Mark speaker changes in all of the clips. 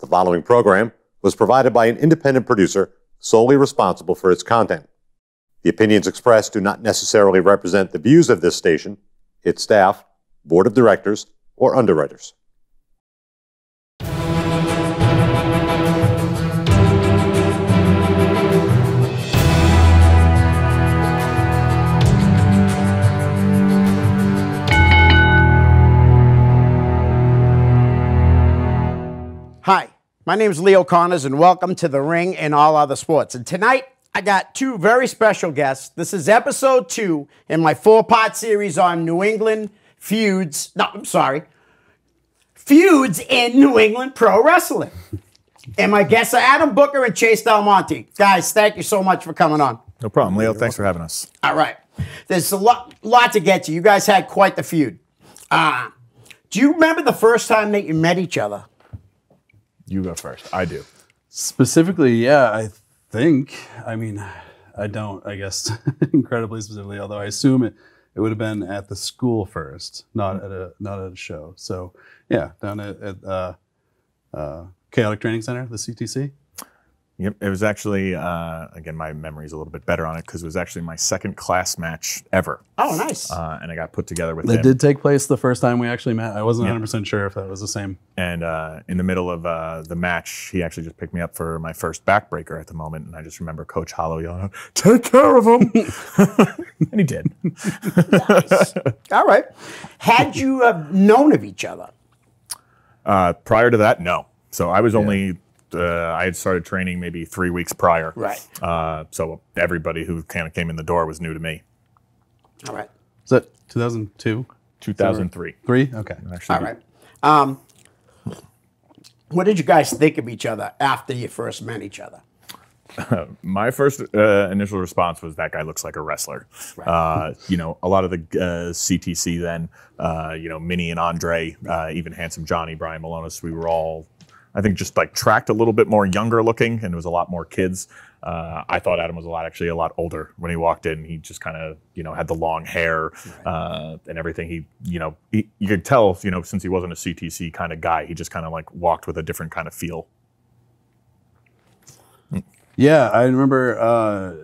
Speaker 1: The following program was provided by an independent producer solely responsible for its content. The opinions expressed do not necessarily represent the views of this station, its staff, board of directors, or underwriters.
Speaker 2: My name is Leo Connors, and welcome to The Ring and All Other Sports. And tonight, I got two very special guests. This is episode two in my four part series on New England feuds. No, I'm sorry. Feuds in New England pro wrestling. And my guests are Adam Booker and Chase Del Monte. Guys, thank you so much for coming on.
Speaker 1: No problem, Leo. Thanks for having us.
Speaker 2: All right. There's a lot, lot to get to. You guys had quite the feud. Uh, do you remember the first time that you met each other?
Speaker 3: You go first. I do. Specifically, yeah, I think. I mean, I don't, I guess, incredibly specifically, although I assume it, it would have been at the school first, not at a not at a show. So yeah, down at, at uh, uh, Chaotic Training Center, the CTC. Yep, it was actually uh, again my
Speaker 1: memory's a little bit better on it because it was actually my second class match ever. Oh, nice! Uh, and I got put together
Speaker 3: with. It him. did take place the first time we actually met. I wasn't 100 yep. percent
Speaker 1: sure if that was the same. And uh, in the middle of uh, the match, he actually just picked me up for my first backbreaker at the moment, and I just remember Coach Hollow yelling, out, "Take care of him," and he did. nice. All
Speaker 2: right. Had you uh, known of each other
Speaker 1: uh, prior to that? No. So I was only. Yeah uh, I had started training maybe three weeks prior. Right. Uh, so everybody who kind of came in the door was new to me. All right.
Speaker 3: Is that 2002? 2003. Three? Okay. Actually, All
Speaker 1: right.
Speaker 2: Um, what did you guys think of each other after you first met each other?
Speaker 1: my first uh, initial response was that guy looks like a wrestler. Right. Uh, you know, a lot of the uh, CTC then, uh, you know, Minnie and Andre, uh, even Handsome Johnny, Brian Malonis, we were all I think just like tracked a little bit more younger looking, and it was a lot more kids. Uh, I thought Adam was a lot actually a lot older when he walked in. He just kind of you know had the long hair right. uh, and everything. He you know he, you could tell you know since he wasn't a CTC kind of guy, he just kind of like walked with a different kind of feel.
Speaker 3: Yeah, I remember uh,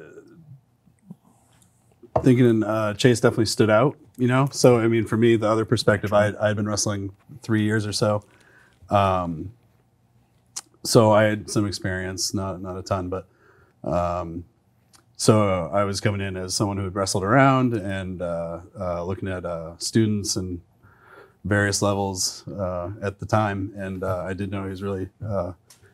Speaker 3: thinking uh, Chase definitely stood out. You know, so I mean, for me, the other perspective, I I had been wrestling three years or so. Um, so I had some experience, not not a ton, but um, so I was coming in as someone who had wrestled around and uh, uh, looking at uh, students and various levels uh, at the time, and uh, I didn't know he was really uh,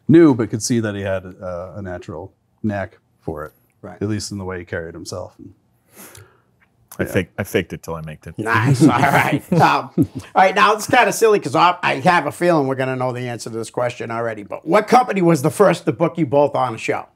Speaker 3: new, but could see that he had a, a natural knack for it, right. at least in the way he carried himself. I I faked it till I made it. Nice. All right.
Speaker 2: Um, all right. Now it's kind of silly because I have a feeling we're going to know the answer to this question already. But what company was the first to book you both on a show?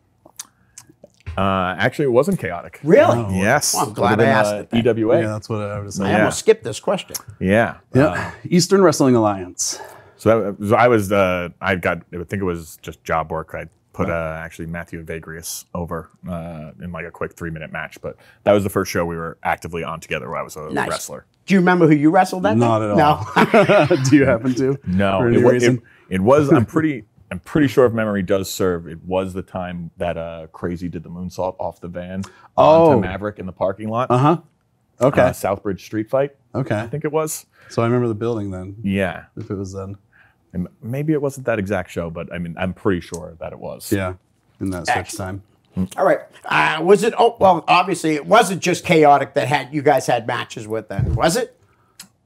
Speaker 1: Uh, actually, it wasn't chaotic. Really? Oh. Yes. Well, I'm glad I asked. Uh, EWA. Yeah, that's what I would have I yeah. almost
Speaker 2: skipped this question.
Speaker 1: Yeah. Yeah. Uh, Eastern Wrestling Alliance. So that, I was, uh, I got, I think it was just job work. I put uh, actually Matthew Vagrius over uh, in like a quick three minute match. But that was the first show we were actively on together where I was a nice. wrestler.
Speaker 2: Do you remember who you wrestled that Not day? at all. No. Do you happen to?
Speaker 1: No. It was, it, it was, I'm pretty. I'm pretty sure if memory does serve, it was the time that uh, Crazy did the moonsault off the van oh. onto Maverick in the parking lot. Uh-huh. Okay. Uh, Southbridge street fight. Okay. I think it was.
Speaker 3: So I remember the building then. Yeah. If it was then. And maybe it wasn't that
Speaker 1: exact show, but I mean, I'm pretty sure that it was. Yeah, in that such time. Hmm. All right. Uh,
Speaker 2: was it? Oh, well, obviously it wasn't just chaotic that had you guys had matches with Then was it?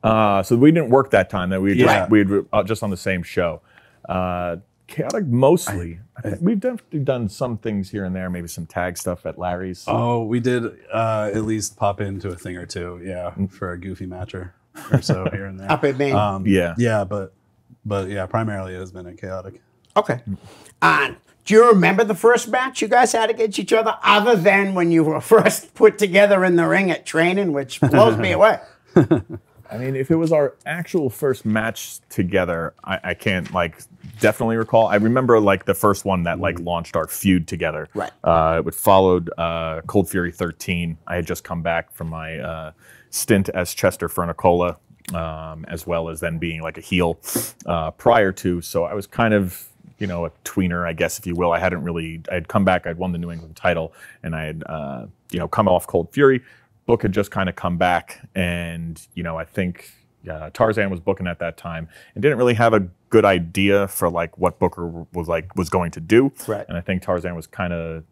Speaker 1: Uh, so we didn't work that time. That we just, yeah. we uh, just on the same show. Uh,
Speaker 3: chaotic mostly.
Speaker 1: I, I, we've definitely done some things here and there, maybe some tag stuff at
Speaker 3: Larry's. Oh, uh, we did uh, at least pop into a thing or two, yeah, hmm. for a goofy matcher or so here and there. Up at Maine. Um, yeah, yeah, but but yeah, primarily it has been at Chaotic. Okay.
Speaker 2: And do you remember the first match you guys had against each other, other than when you were first put together in the ring at training, which blows me away?
Speaker 1: I mean, if it was our actual first match together, I, I, can't like definitely recall. I remember like the first one that like launched our feud together. Right. Uh, it followed uh, Cold Fury 13. I had just come back from my uh, stint as Chester Fernicola um, as well as then being like a heel uh, prior to. So I was kind of you know a tweener, I guess, if you will. I hadn't really. I had come back. I'd won the New England title, and I had uh, you know come off Cold Fury. Book had just kind of come back, and you know I think uh, Tarzan was booking at that time and didn't really have a good idea for like what Booker was like was going to do. Right. And I think Tarzan was kind of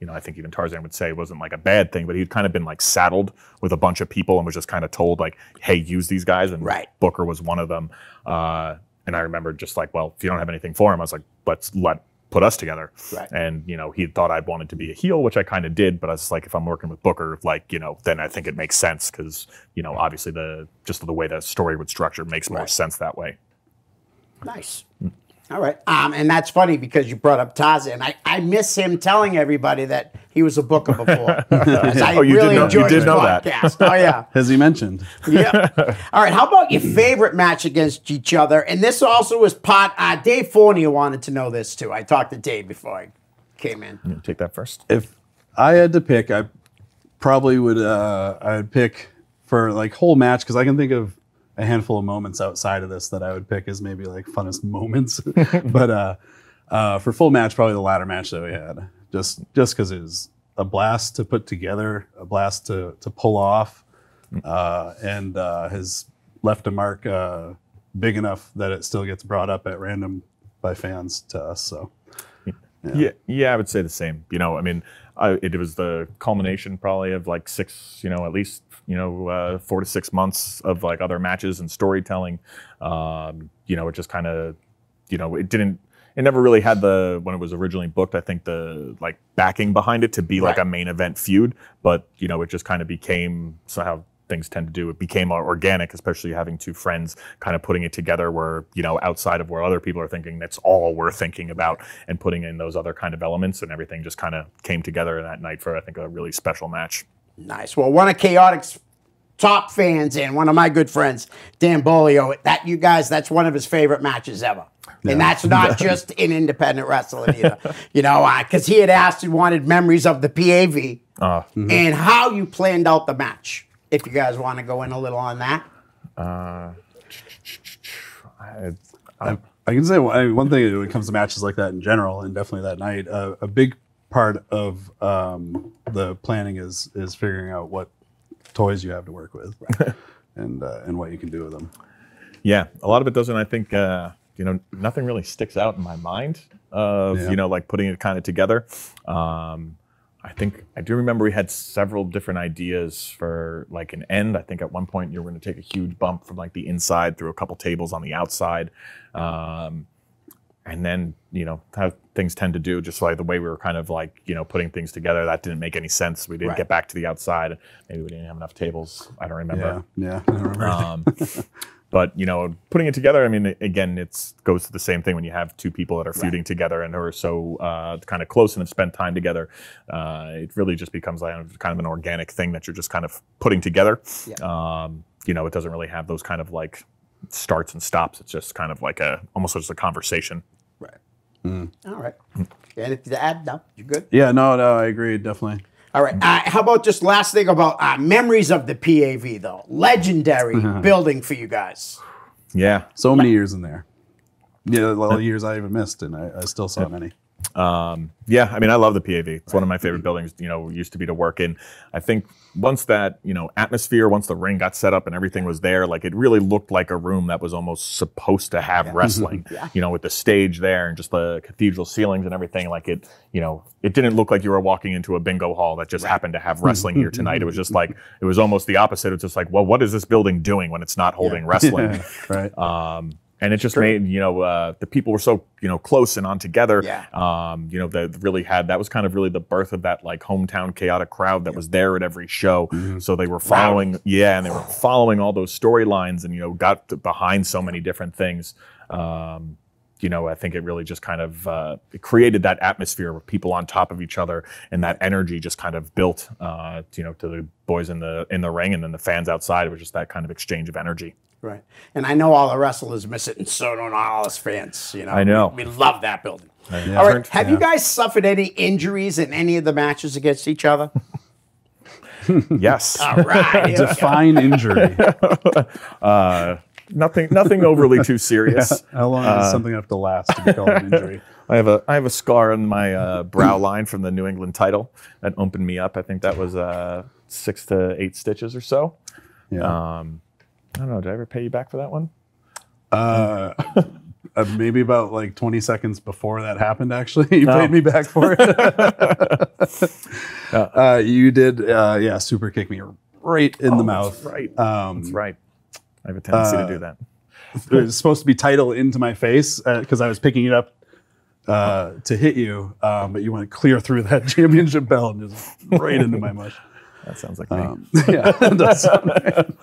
Speaker 1: you know, I think even Tarzan would say wasn't like a bad thing, but he'd kind of been like saddled with a bunch of people and was just kind of told like, hey, use these guys. And right. Booker was one of them. Uh, and I remember just like, well, if you don't have anything for him, I was like, let's let put us together. Right. And you know, he thought i wanted to be a heel, which I kind of did, but I was like, if I'm working with Booker, like you know, then I think it makes sense because you know, obviously the just the way the story would structure makes more right. sense that way.
Speaker 2: Nice. Mm. All right. Um, and that's funny because you brought up and I, I miss him telling everybody that he was a book of a
Speaker 3: book. I oh, you really did know, enjoyed you did know That. oh, yeah. As he mentioned. yeah.
Speaker 2: All right. How about your favorite match against each other? And this also was part, uh, Dave Fournier wanted to know this too. I talked to Dave before I came in.
Speaker 3: You take that first. If I had to pick, I probably would, uh, I'd pick for like whole match because I can think of a handful of moments outside of this that I would pick as maybe like funnest moments. but uh, uh, for full match, probably the latter match that we had, just just because it was a blast to put together, a blast to to pull off, uh, and uh, has left a mark uh, big enough that it still gets brought up at random by fans to us. So.
Speaker 1: Yeah. yeah, yeah, I would say the same. You know, I mean, I, it was the culmination probably of like six, you know, at least you know, uh, four to six months of like other matches and storytelling. Um, you know, it just kind of, you know, it didn't. It never really had the when it was originally booked. I think the like backing behind it to be like a main event feud, but you know, it just kind of became somehow things tend to do. It became organic, especially having two friends kind of putting it together where, you know, outside of where other people are thinking, that's all we're thinking about and putting in those other kind of elements and everything just kind of came together that night for, I think, a really special match. Nice. Well, one of chaotic's
Speaker 2: top fans and one of my good friends, Dan Bolio. That you guys, that's one of his favorite matches ever. No. And that's not just in independent wrestling either. you know, because uh, he had asked, he wanted memories of the PAV
Speaker 3: ah. mm -hmm. and
Speaker 2: how you planned out the match. If you guys want to go in a little on that.
Speaker 3: Uh, I, I, can say one, one thing when it comes to matches like that in general, and definitely that night, uh, a big part of um, the planning is is figuring out what toys you have to work with, and uh, and what you can do with them. Yeah, a lot of it doesn't. I think uh, you know nothing really sticks out in
Speaker 1: my mind of yeah. you know like putting it kind of together. Um, I think I do remember we had several different ideas for like an end. I think at one point you were going to take a huge bump from like the inside through a couple tables on the outside. Um, and then you know how things tend to do just like the way we were kind of like you know putting things together that didn't make any sense we didn't right. get back to the outside maybe we didn't have enough tables i don't remember yeah, yeah I don't remember um, but you know putting it together i mean again it goes to the same thing when you have two people that are feuding right. together and are so uh, kind of close and have spent time together uh, it really just becomes like kind of an organic thing that you're just kind of putting together yeah. um, you know it doesn't really have those kind of like starts and stops. It's just kind of like a almost just a conversation. Right.
Speaker 3: Mm.
Speaker 2: All right. Mm. if to add? No, you're good.
Speaker 3: Yeah. No. No. I agree. Definitely.
Speaker 2: All right. Uh, how about just last thing about uh, memories of the PAV though? Legendary building for you guys.
Speaker 3: Yeah. So many years in there. Yeah, all the years I even
Speaker 1: missed, and I, I still saw yeah. many um, yeah, I mean, I love the PAV. It's right. one of my favorite buildings. You know, used to be to work in. I think once that you know atmosphere, once the ring got set up and everything was there, like it really looked like a room that was almost supposed to have yeah. wrestling. yeah. You know, with the stage there and just the cathedral ceilings and everything. Like it, you know, it didn't look like you were walking into a bingo hall that just right. happened to have wrestling here tonight. It was just like it was almost the opposite. It's just like, well, what is this building doing when it's not holding yeah. wrestling? right. Um, and it just made you know uh, the people were so you know close and on together. Yeah. Um, you know that really had that was kind of really the birth of that like hometown chaotic crowd that yeah. was there at every show. Mm-hmm. So they were following, yeah, and they were following all those storylines and you know got behind so many different things. Um, you know, I think it really just kind of uh, created that atmosphere of people on top of each other, and that energy just kind of built, uh, you know, to the boys in the in the ring, and then the fans outside. It was just that kind of exchange of energy.
Speaker 2: Right. And I know all the wrestlers miss it, and so do all his fans. You know, I know. We, we love that building.
Speaker 3: All right. Have yeah. you
Speaker 2: guys suffered any injuries in any of the matches against each other?
Speaker 3: yes. all right. Define injury.
Speaker 1: Uh, nothing, nothing overly too serious. Yeah. How long does uh, something have to last to be called an injury? I have a I have a scar on my uh, brow line from the New England title that opened me up. I think that was uh, six to eight stitches or so. Yeah. Um, I don't
Speaker 3: know. Did I ever pay you back for that one? Uh, uh, maybe about like 20 seconds before that happened, actually. You no. paid me back for it. uh, you did, uh, yeah, super kick me right in oh, the mouth. That's right. Um, that's right. I have a tendency to do uh, that. it was supposed to be title into my face because uh, I was picking it up to hit you, um, but you went clear through that championship belt and just right into my mush.
Speaker 1: That sounds like um,
Speaker 3: me. yeah, that does sound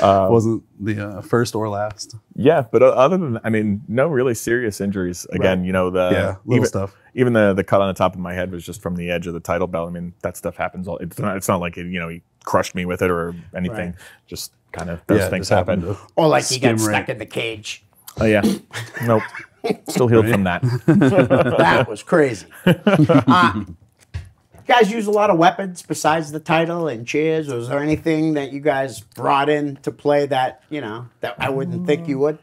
Speaker 3: um, Wasn't the uh, first or last.
Speaker 1: Yeah, but uh, other than I mean, no really serious injuries. Again, right. you know the yeah little even, stuff. Even the the cut on the top of my head was just from the edge of the title belt. I mean, that stuff happens. All it's not it's not like it, you know he crushed me with it or anything. Right. Just kind of those yeah, things happen. Or like he got stuck in the cage. Oh yeah, nope. Still healed from that. that was crazy.
Speaker 2: Uh, You guys use a lot of weapons besides the title and chairs. Was there anything that you guys brought in to play that you know that I wouldn't think you would?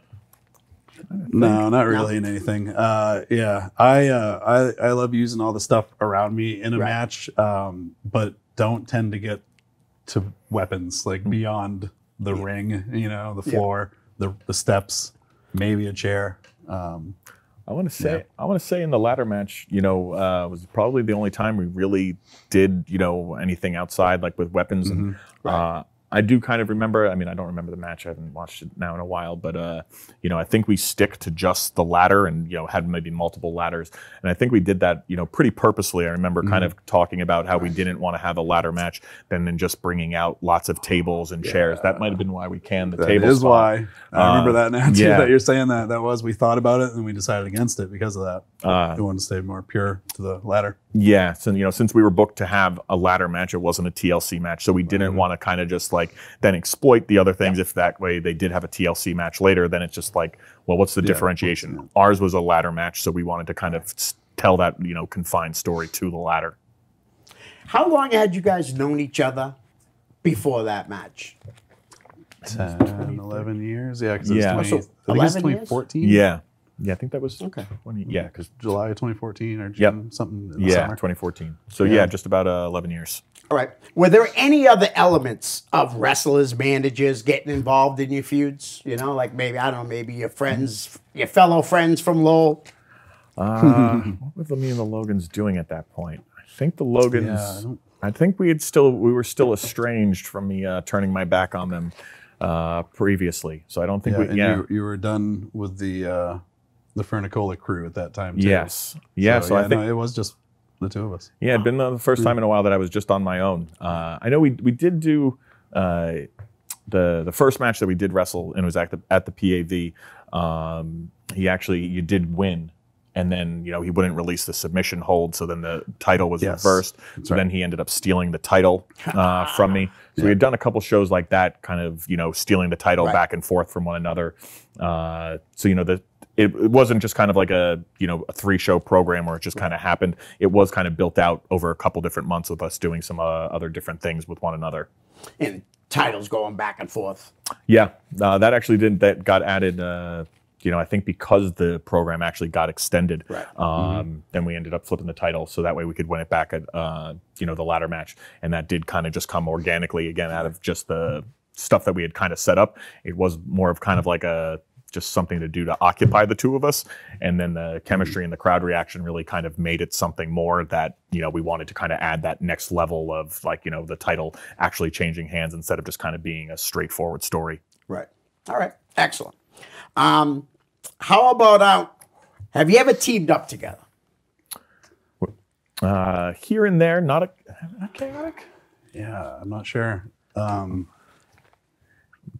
Speaker 3: No, not really no. in anything. Uh, yeah, I, uh, I I love using all the stuff around me in a right. match, um, but don't tend to get to weapons like hmm. beyond the yeah. ring. You know, the floor, yeah. the the steps, maybe a chair. Um, I want to say
Speaker 1: yeah. I want to say in the latter match, you know, uh, was probably the only time we really did you know anything outside like with weapons. Mm-hmm. And, right. uh, I do kind of remember. I mean, I don't remember the match. I haven't watched it now in a while, but uh, you know, I think we stick to just the ladder, and you know, had maybe multiple ladders, and I think we did that, you know, pretty purposely. I remember mm-hmm. kind of talking about how we didn't want to have a ladder match, then then just bringing out lots of tables and yeah. chairs. That might have been why we canned the that table. That is spot. why I uh, remember um, that now Yeah. That you're
Speaker 3: saying that that was we thought about it and we decided against it because of that. Uh, you want to stay more pure to the ladder.
Speaker 1: Yeah, so you know, since we were booked to have a ladder match, it wasn't a TLC match, so we didn't want to kind of just like then exploit the other things. Yeah. If that way they did have a TLC match later, then it's just like, well, what's the yeah, differentiation? yeah. Ours was a ladder match, so we wanted to kind of tell that you know confined story to the ladder.
Speaker 2: How long had you guys known each other before that match?
Speaker 3: 10, 11 years, yeah. Cause yeah. oh, so 11 years? Twenty fourteen. Yeah. Yeah, I think that was okay. 20, mm-hmm. yeah, because July of 2014 or June yep. something. Yeah, summer. 2014. So yeah. yeah. just about uh, 11 years.
Speaker 2: All right. Were there any other elements of wrestlers, managers getting involved in your feuds? You know, like maybe I don't know, maybe your friends, your fellow friends from Lowell.
Speaker 1: Uh, what were me and the Logans doing at that point? I think the Logans. Yeah, I, I, think we had still we were still estranged from me uh, turning my back on them uh, previously.
Speaker 3: So I don't think yeah, we. yeah, you, you, were done with the uh, the Fernicola crew at that time. Too. Yes, yeah. So, so yeah, I think no, it was just the two of us. Yeah, it'd been the first time in a while that I was just on
Speaker 1: my own. Uh, I know we we did do uh, the the first match that we did wrestle and it was at the at the PAV. Um, he actually you did win, and then you know he wouldn't release the submission hold, so then the title was yes. reversed. so right. then he ended up stealing the title uh, from me. So yeah. we had done a couple shows like that, kind of you know stealing the title right. back and forth from one another. Uh, so you know the it, it, wasn't just kind of like a you know a three show program where it just kind of happened. It was kind of built out over a couple different months with us doing some uh, other different things with one another.
Speaker 2: And titles going back and forth.
Speaker 1: Yeah, uh, that actually didn't that got added. Uh, you know, I think because the program actually got extended, right. um, mm-hmm. and we ended up flipping the title, so that way we could win it back at uh, you know the latter match, and that did kind of just come organically again out of just the stuff that we had kind of set up. It was more of kind of like a just something to do to occupy the two of us. And then the chemistry mm-hmm. and the crowd reaction really kind of made it something more that, you know, we wanted to kind of add that next level of like, you know, the title actually changing hands instead of just kind of being a straightforward story. Right. All right.
Speaker 2: Excellent. Um, how about, uh, have you ever teamed up together?
Speaker 1: Uh, here and there, not a, not
Speaker 2: chaotic.
Speaker 3: Yeah, I'm not sure. Um,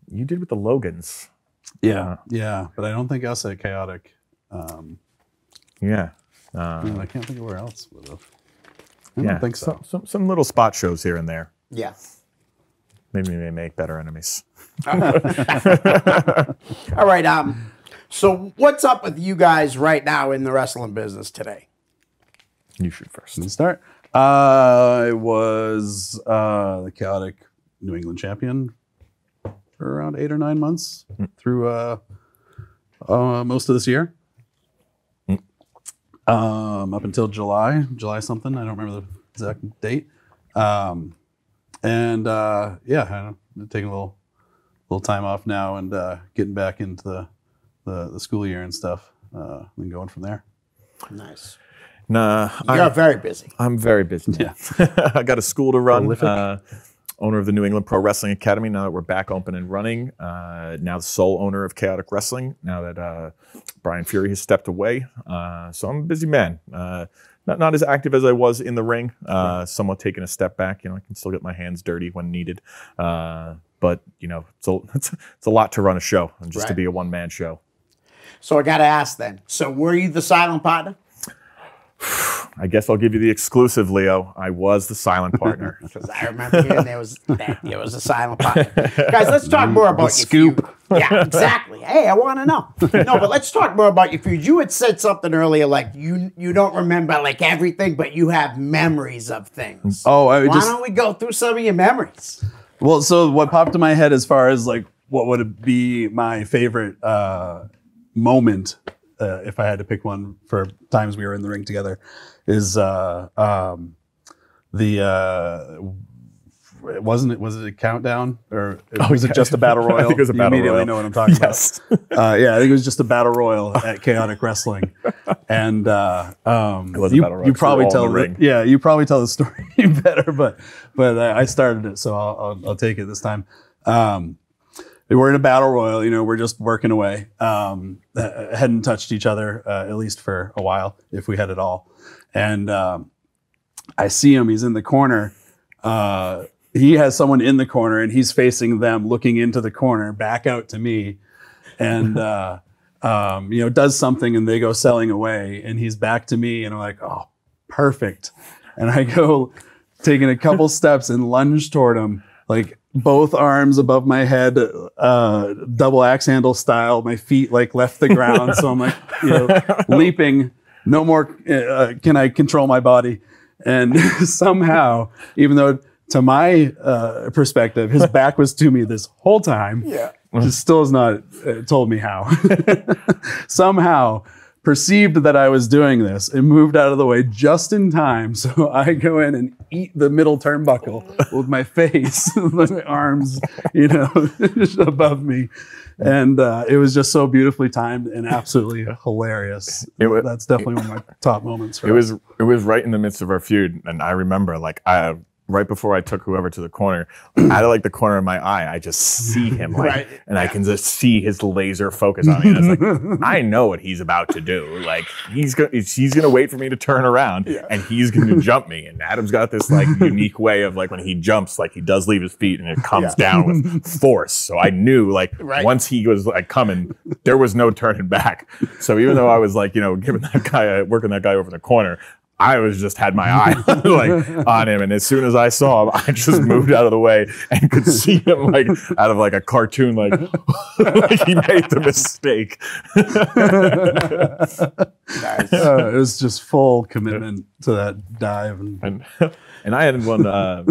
Speaker 3: you did with the Logans. Yeah, yeah, but I don't think else at chaotic. Um,
Speaker 1: yeah, uh, I
Speaker 3: can't think of where else would have.
Speaker 1: I yeah, don't think so. Some,
Speaker 3: some, some little spot
Speaker 1: shows here and there. Yeah. Maybe they make better enemies. All
Speaker 2: right. Um, so what's up with you guys right now in the wrestling business today?
Speaker 3: You should first. start. Uh, I was uh, the chaotic New England champion for around eight or nine months mm. through uh, uh, most of this year. Um, up until July, July something. I don't remember the exact date. Um, and uh, yeah, I'm taking a little little time off now and uh, getting back into the, the, the school year and stuff, uh, and going from there. Nice.
Speaker 1: Nah, you I'm very busy. I'm very busy. Yeah, I got a school to run. Uh, owner of the New England Pro Wrestling Academy. Now that we're back open and running, uh, now the sole owner of Chaotic Wrestling. Now that uh, Brian Fury has stepped away, uh, so I'm a busy man. Uh, not not as active as I was in the ring. Uh, somewhat taking a step back. You know, I can still get my hands dirty when needed. Uh, but you know, it's a, it's, it's, a lot to run a show and just right. to be a one man show.
Speaker 2: So I got to ask then. So were you the silent partner?
Speaker 1: I guess I'll give you the exclusive, Leo. I was the silent partner. Because I remember it there was that, was
Speaker 2: a silent partner. Guys, let's talk more about the scoop. yeah, exactly. Hey, I want to know. No, but let's talk more about your feud. You had said something earlier, like you you don't remember like everything, but you have memories of things.
Speaker 3: Oh, I why just, don't
Speaker 2: we go through some of your memories?
Speaker 3: Well, so what popped in my head as far as like what would be my favorite uh, moment uh, if I had to pick one for times we were in the ring together, is uh, um, the. Uh, wasn't it was it a countdown or oh, was yeah. it just a battle royal? I think it was a battle you immediately royal. know what I'm talking yes. about. Uh, yeah, I think it was just a battle royal at Chaotic Wrestling, and uh, um, you, royal, you probably tell the, the yeah you probably tell the story better, but but I, uh, I started it, so I'll, I'll, I'll, take it this time. Um, we're in a battle royal. You know, we're just working away. Um, uh, hadn't touched each other uh, at least for a while, if we had at all. And um, I see him. He's in the corner. Uh, he has someone in the corner, and he's facing them, looking into the corner, back out to me, and. Uh, um, you know, does something and they go selling away, and he's back to me, and I'm like, oh, perfect. And I go taking a couple steps and lunge toward him, like both arms above my head, uh, double axe handle style. My feet like left the ground, so I'm like you know, leaping. No more uh, can I control my body, and somehow, even though to my uh, perspective, his back was to me this whole time. Yeah, still has not uh, told me how. somehow perceived that I was doing this and moved out of the way just in time. So I go in and eat the middle turnbuckle with my face, my arms, you know, above me. And uh, it was just so beautifully timed and absolutely hilarious. Was, That's definitely it, one of my top moments. it us. was
Speaker 1: it was right in the midst of our feud, and I remember like I right before I took whoever to the corner, out of like the corner of my eye, I just see him like, right. and I can just see his laser focus on me. And I was like, I know what he's about to do. Like he's gonna, he's gonna wait for me to turn around, yeah. and he's gonna jump me. And Adam's got this like unique way of like when he jumps, like he does leave his feet and it comes yeah. down with force. So I knew like right. once he was like coming, there was no turning back. So even though I was like, you know, giving that guy, uh, working that guy over the corner, I was just had my eye like on him, and as soon as I saw him, I just moved out of the way and could see him like out of like a cartoon, like,
Speaker 3: like he made the mistake. nice. uh, it was just full commitment to that dive, and and, and I had one. Uh,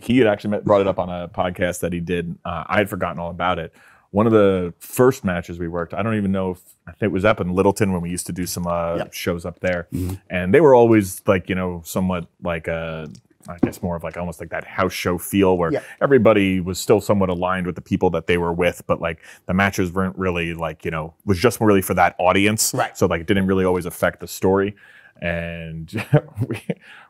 Speaker 1: he had actually met, brought it up on a podcast that he did. Uh, I had forgotten all about it, one of the first matches we worked, I don't even know if it was up in Littleton when we used to do some uh, shows up there. Mm-hmm. And they were always like, you know, somewhat like a, uh, I guess more of like almost like that house show feel where everybody was still somewhat aligned with the people that they were with, but like the matches weren't really like, you know, was just really for that audience. Right. So like it didn't really always affect the story. And we,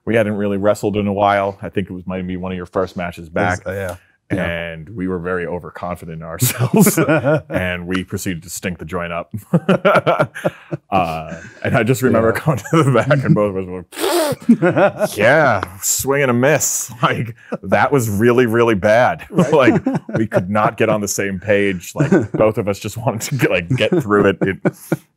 Speaker 1: we hadn't really wrestled in a while. I think it was maybe one of your first matches back. Was, uh, yeah yeah. and we were very overconfident in
Speaker 3: ourselves
Speaker 1: and we proceeded to stink the joint up uh, and i just remember yeah. going to the back and both of us were yeah swinging a miss like that was really really bad right? like we could not get on the same page like both of us just wanted to get, like get through it it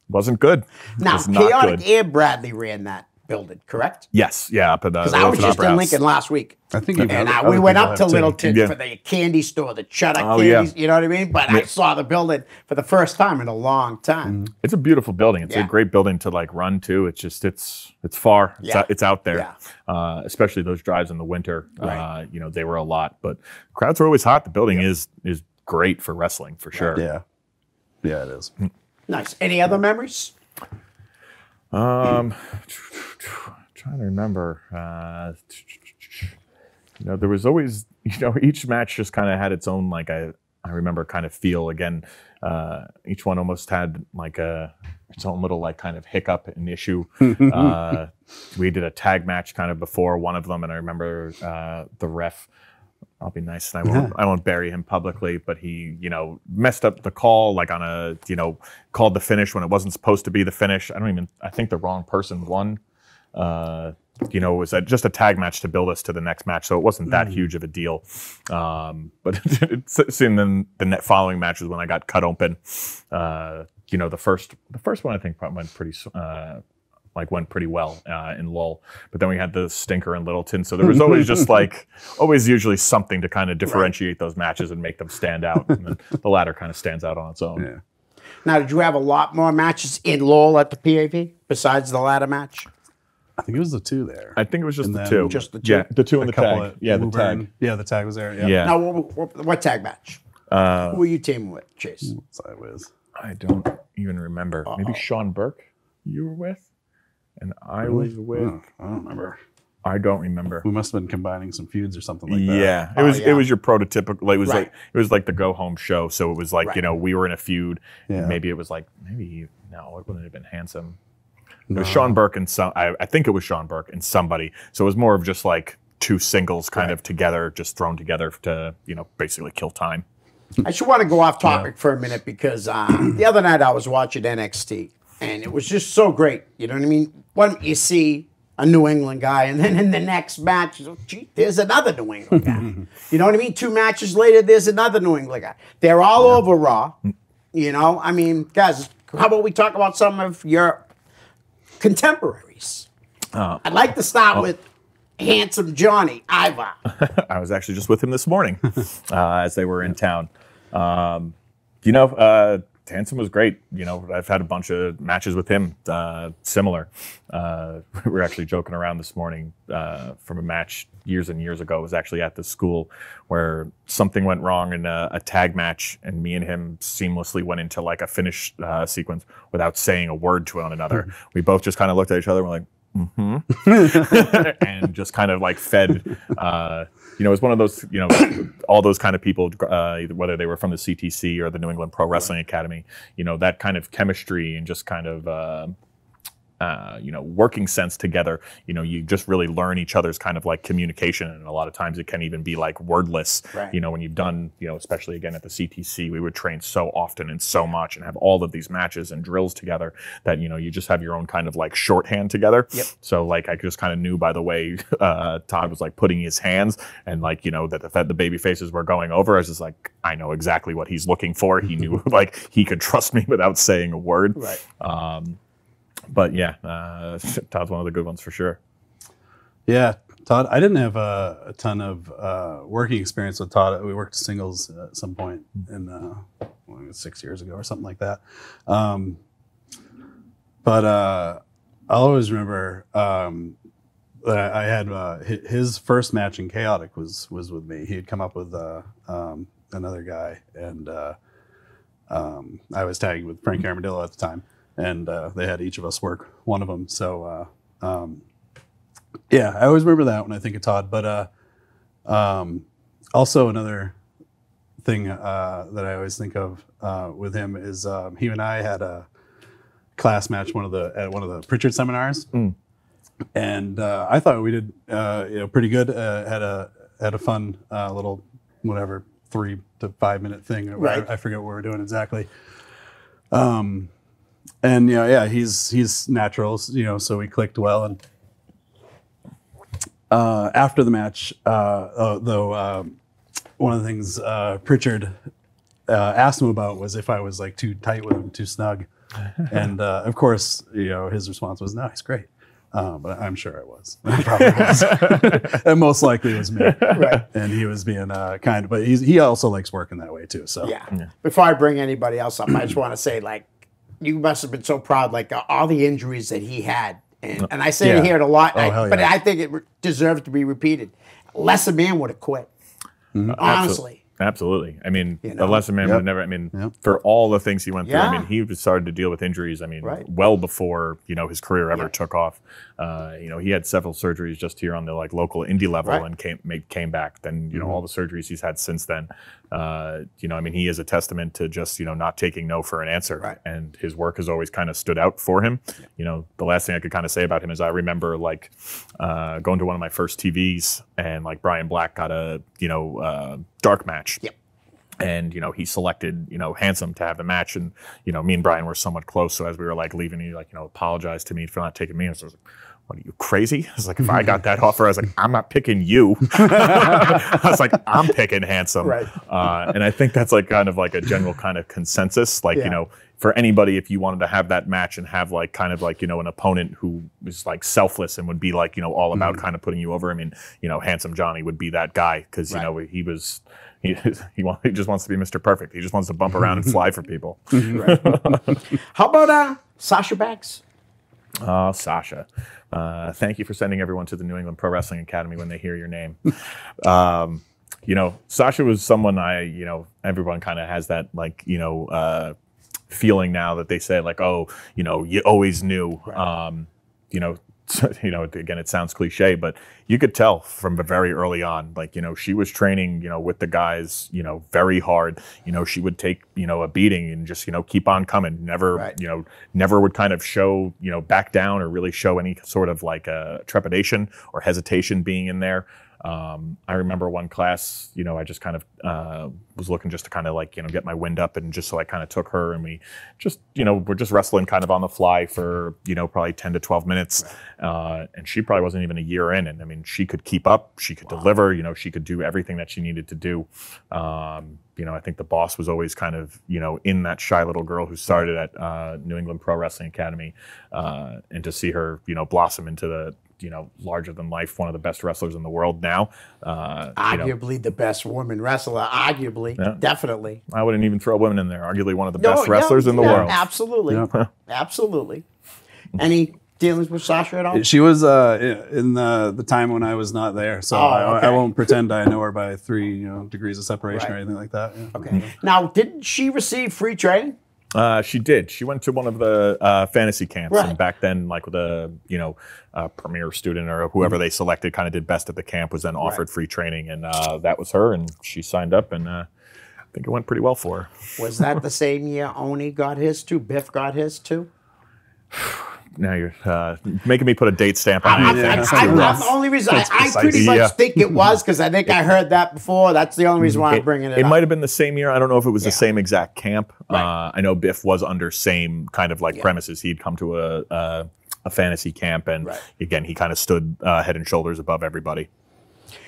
Speaker 1: wasn't good Now, was chaotic good.
Speaker 2: bradley ran that building, correct?
Speaker 1: Yes, yeah, up at the. Because I was just in Lincoln last week. I think and I, we went up to Littleton yeah. for the
Speaker 2: candy store, the cheddar oh, candies. Yeah. You know what I mean? But yeah. I saw the building for the first time in a long
Speaker 1: time. Mm. It's a beautiful building. It's a great building to like run to. It's just it's it's far. It's, out, it's out there, uh, especially those drives in the winter. Uh, right. Uh, you know they were a lot, but crowds are always hot. The building is is great for wrestling for sure. Yeah, yeah, it is. Mm.
Speaker 2: Nice. Any other memories?
Speaker 1: Um, trying to remember. Uh, you know, there was always, you know, each match just kind of had its own, like, I, I remember kind of feel. Again, uh, each one almost had like a, its own little, like, kind of hiccup and issue. uh, we did a tag match kind of before one of them, and I remember uh, the ref I'll be nice and I won't I won't bury him publicly, but he, you know, messed up the call like on a, you know, called the finish when it wasn't supposed to be the finish. I don't even I think the wrong person won. Uh, you know, it was a, just a tag match to build us to the next match, so it wasn't that mm. huge of a deal. Um, but soon then the following match when I got cut open. Uh, you know, the first the first one I think went pretty uh, like went pretty well uh, in Lowell. But then we had the stinker in Littleton, so there was always just like always usually something to kind of differentiate those matches and make them stand out. and the latter kind of stands out on its
Speaker 3: own. Yeah.
Speaker 2: Now, did you have a lot more matches in Lowell at the PAV besides the latter match?
Speaker 3: I think it was the
Speaker 1: two there. I think it was just and the two. Just the two. Yeah, the two and the tag. yeah, the tag.
Speaker 3: Yeah, the tag was there. Yeah. yeah. Now,
Speaker 2: what, what, what, tag match? Uh, Who were you teaming with, Chase?
Speaker 3: Sideways. I don't even remember. Uh -oh. Maybe uh. Sean Burke. You were with and I really? Hmm. was with. Oh, I don't remember. I don't remember. We must have been combining some feuds or something like that. Yeah, it oh, was yeah. it was your
Speaker 1: prototypical. Like, it was right. like it was like the go home show. So it was like right. you know we were in a feud. Yeah. maybe it was like maybe no, it wouldn't have been handsome. No. It was Sean Burke and some. I, I, think it was Sean Burke and somebody. So it was more of just like two singles kind right. of together, just thrown together to you know basically kill time. I should want to go off topic yeah. for a minute
Speaker 2: because uh, the other night I was watching NXT and it was just so great. You know what I mean? Why don't you see a New England guy, and then in the next match, gee, there's another New
Speaker 3: England guy.
Speaker 2: you know what I mean? Two matches later, there's another New England guy. They're all yeah. over Raw. You know, I mean, guys, how about we talk about some of your contemporaries?
Speaker 1: Uh, I'd like to start oh. with handsome
Speaker 2: Johnny Ivar.
Speaker 1: I was actually just with him this morning uh, as they were in town. Um, you know, uh, Tansom was great. You know, I've had a bunch of matches with him, uh, similar. Uh, we were actually joking around this morning uh, from a match years and years ago. It was actually at the school where something went wrong in a, a, tag match, and me and him seamlessly went into like a finish uh, sequence without saying a word to one another. Mm-hmm. We both just kind of looked at each other and were like, mm-hmm. and just kind of like fed uh, you know, was one of those, you know, all those kind of people, uh, whether they were from the CTC or the New England Pro Wrestling Academy, you know, that kind of chemistry and just kind of, uh, uh, you know working sense together you know you just really learn each other's kind of like communication and a lot of times it can even be like wordless right. you know when you've done you know especially again at the ctc we would train so often and so much and have all of these matches and drills together that you know you just have your own kind of like shorthand together yep. so like i just kind of knew by the way uh, todd was like putting his hands and like you know that the, the baby faces were going over i was just like i know exactly what he's looking for he knew like he could trust me without saying a word right. um, but yeah, uh,
Speaker 3: Todd's one of the good ones for sure. Yeah, Todd. I didn't have a, ton of uh, working experience with Todd. We worked singles at some point hmm. in uh, six years ago or something like that. Um, but uh, I'll always remember um, that I, had uh, his first match in Chaotic was was with me. He had come up with uh, um, another guy, and um, I was tagging with Frank Armadillo at the time and uh, they had each of us work one of them. So uh, um, yeah, I always remember that when I think of Todd. But uh, um, also another thing uh, that I always think of uh, with him is um, he and I had a class match one of the at one of the Pritchard seminars, mm. and uh, I thought we did you know pretty good. had a had a fun little whatever three to five minute thing. Right. I, I, forget what we were doing exactly. Um, and yeah, yeah, he's he's natural, you know, so we clicked well. And uh, after the match, uh, uh though, uh, one of the things uh, Pritchard uh, asked him about was if I was like too tight with him, too snug, and of course, you know, his response was, "No, he's great." but I'm sure I was. I probably was. and most likely was me. Right. And he was being kind, but he also likes working that way too. So yeah. yeah. Before I bring anybody else
Speaker 2: up, I just want to say like you must have been so proud, like uh, all the injuries that he had. And, uh, and I say yeah. here a lot, oh, I, yeah. but I think it re- deserves to be repeated. Lesser man would have quit,
Speaker 1: mm-hmm. honestly. Absolutely. I mean, you know? a lesser man yep. would never. I mean, yep. for all the things he went yeah. through, I mean, he started to deal with injuries. I mean, right. well before you know his career ever took off. Uh, you know, he had several surgeries just here on the like local indie level right. and came made, came back. Then you know mm-hmm. all the surgeries he's had since then. Uh, you know, I mean, he is a testament to just you know not taking no for an answer, right. and his work has always kind of stood out for him. Yeah. You know, the last thing I could kind of say about him is I remember like uh, going to one of my first TVs and like Brian Black got a you know uh, dark match. Yep and you know he selected you know handsome to have the match and you know me and brian were somewhat close so as we were like leaving he like you know apologized to me for not taking me and so I was like, what are you crazy? I was like, if I got that offer, I was like, I'm not picking you. I was like, I'm picking handsome. Right. Uh, and I think that's like kind of like a general kind of consensus. Like, yeah. you know, for anybody, if you wanted to have that match and have like kind of like, you know, an opponent who is like selfless and would be like, you know, all about mm-hmm. kind of putting you over. I mean, you know, handsome Johnny would be that guy because, right. you know, he was, he, he, want, he, just wants to be Mr. Perfect. He just wants to bump around and fly for people.
Speaker 2: How about uh, Sasha Banks?
Speaker 1: Oh, Sasha. Uh, thank you for sending everyone to the New England Pro Wrestling Academy when they hear your name. um, you know, Sasha was someone I, you know, everyone kind of has that like, you know, uh, feeling now that they say like, oh, you know, you always knew. Right. Um, you know, you know, again, it sounds cliche, but you could tell from very early on, like, you know, she was training, you know, with the guys, you know, very hard. You know, she would take, you know, a beating and just, you know, keep on coming. Never, right. you know, never would kind of show, you know, back down or really show any sort of like a uh, trepidation or hesitation being in there. Um, I remember one class, you know, I just kind of uh, was looking just to kind of like, you know, get my wind up and just so I kind of took her and we just, you know, we're just wrestling kind of on the fly for, you know, probably 10 to 12 minutes. Uh, and she probably wasn't even a year in. And I mean, she could keep up, she could wow. deliver, you know, she could do everything that she needed to do. Um, you know, I think the boss was always kind of, you know, in that shy little girl who started at uh, New England Pro Wrestling Academy uh, and to see her, you know, blossom into the, you know, larger than life, one of the best wrestlers in the world now. Uh, arguably
Speaker 2: you know, the best woman wrestler, arguably, yeah. definitely.
Speaker 1: I wouldn't even throw women in there. Arguably one of the no, best
Speaker 2: wrestlers in the yeah, world. Absolutely, absolutely. Any dealings with Sasha at all?
Speaker 3: She was uh, in the the time when I was not there, so oh, I, okay. I, won't pretend I know her by three you know degrees of separation right. or anything like that. Okay.
Speaker 2: Mm-hmm. Now, didn't she receive free training?
Speaker 1: Uh, she did. She went to one of the uh, fantasy camps, right. and back then, like the you know uh, premier student or whoever mm-hmm. they selected, kind of did best at the camp, was then offered right. free training, and uh, that was her, and she signed up, and uh, I think it went pretty well for her.
Speaker 2: Was that the same year Oni got his too? Biff got his too.
Speaker 1: now you're uh, making me put a date stamp on I, it. I, I, am the only reason. I, I, pretty much yeah. think
Speaker 2: it was because I think I heard that before. That's the only reason why it, I'm bringing it. It might have
Speaker 1: been the same year. I don't know if it was yeah. the same exact camp. Right. Uh, I know Biff was under same kind of like yeah. premises. He'd come to a a, a fantasy camp, and right. again, he kind of stood uh, head and shoulders above everybody.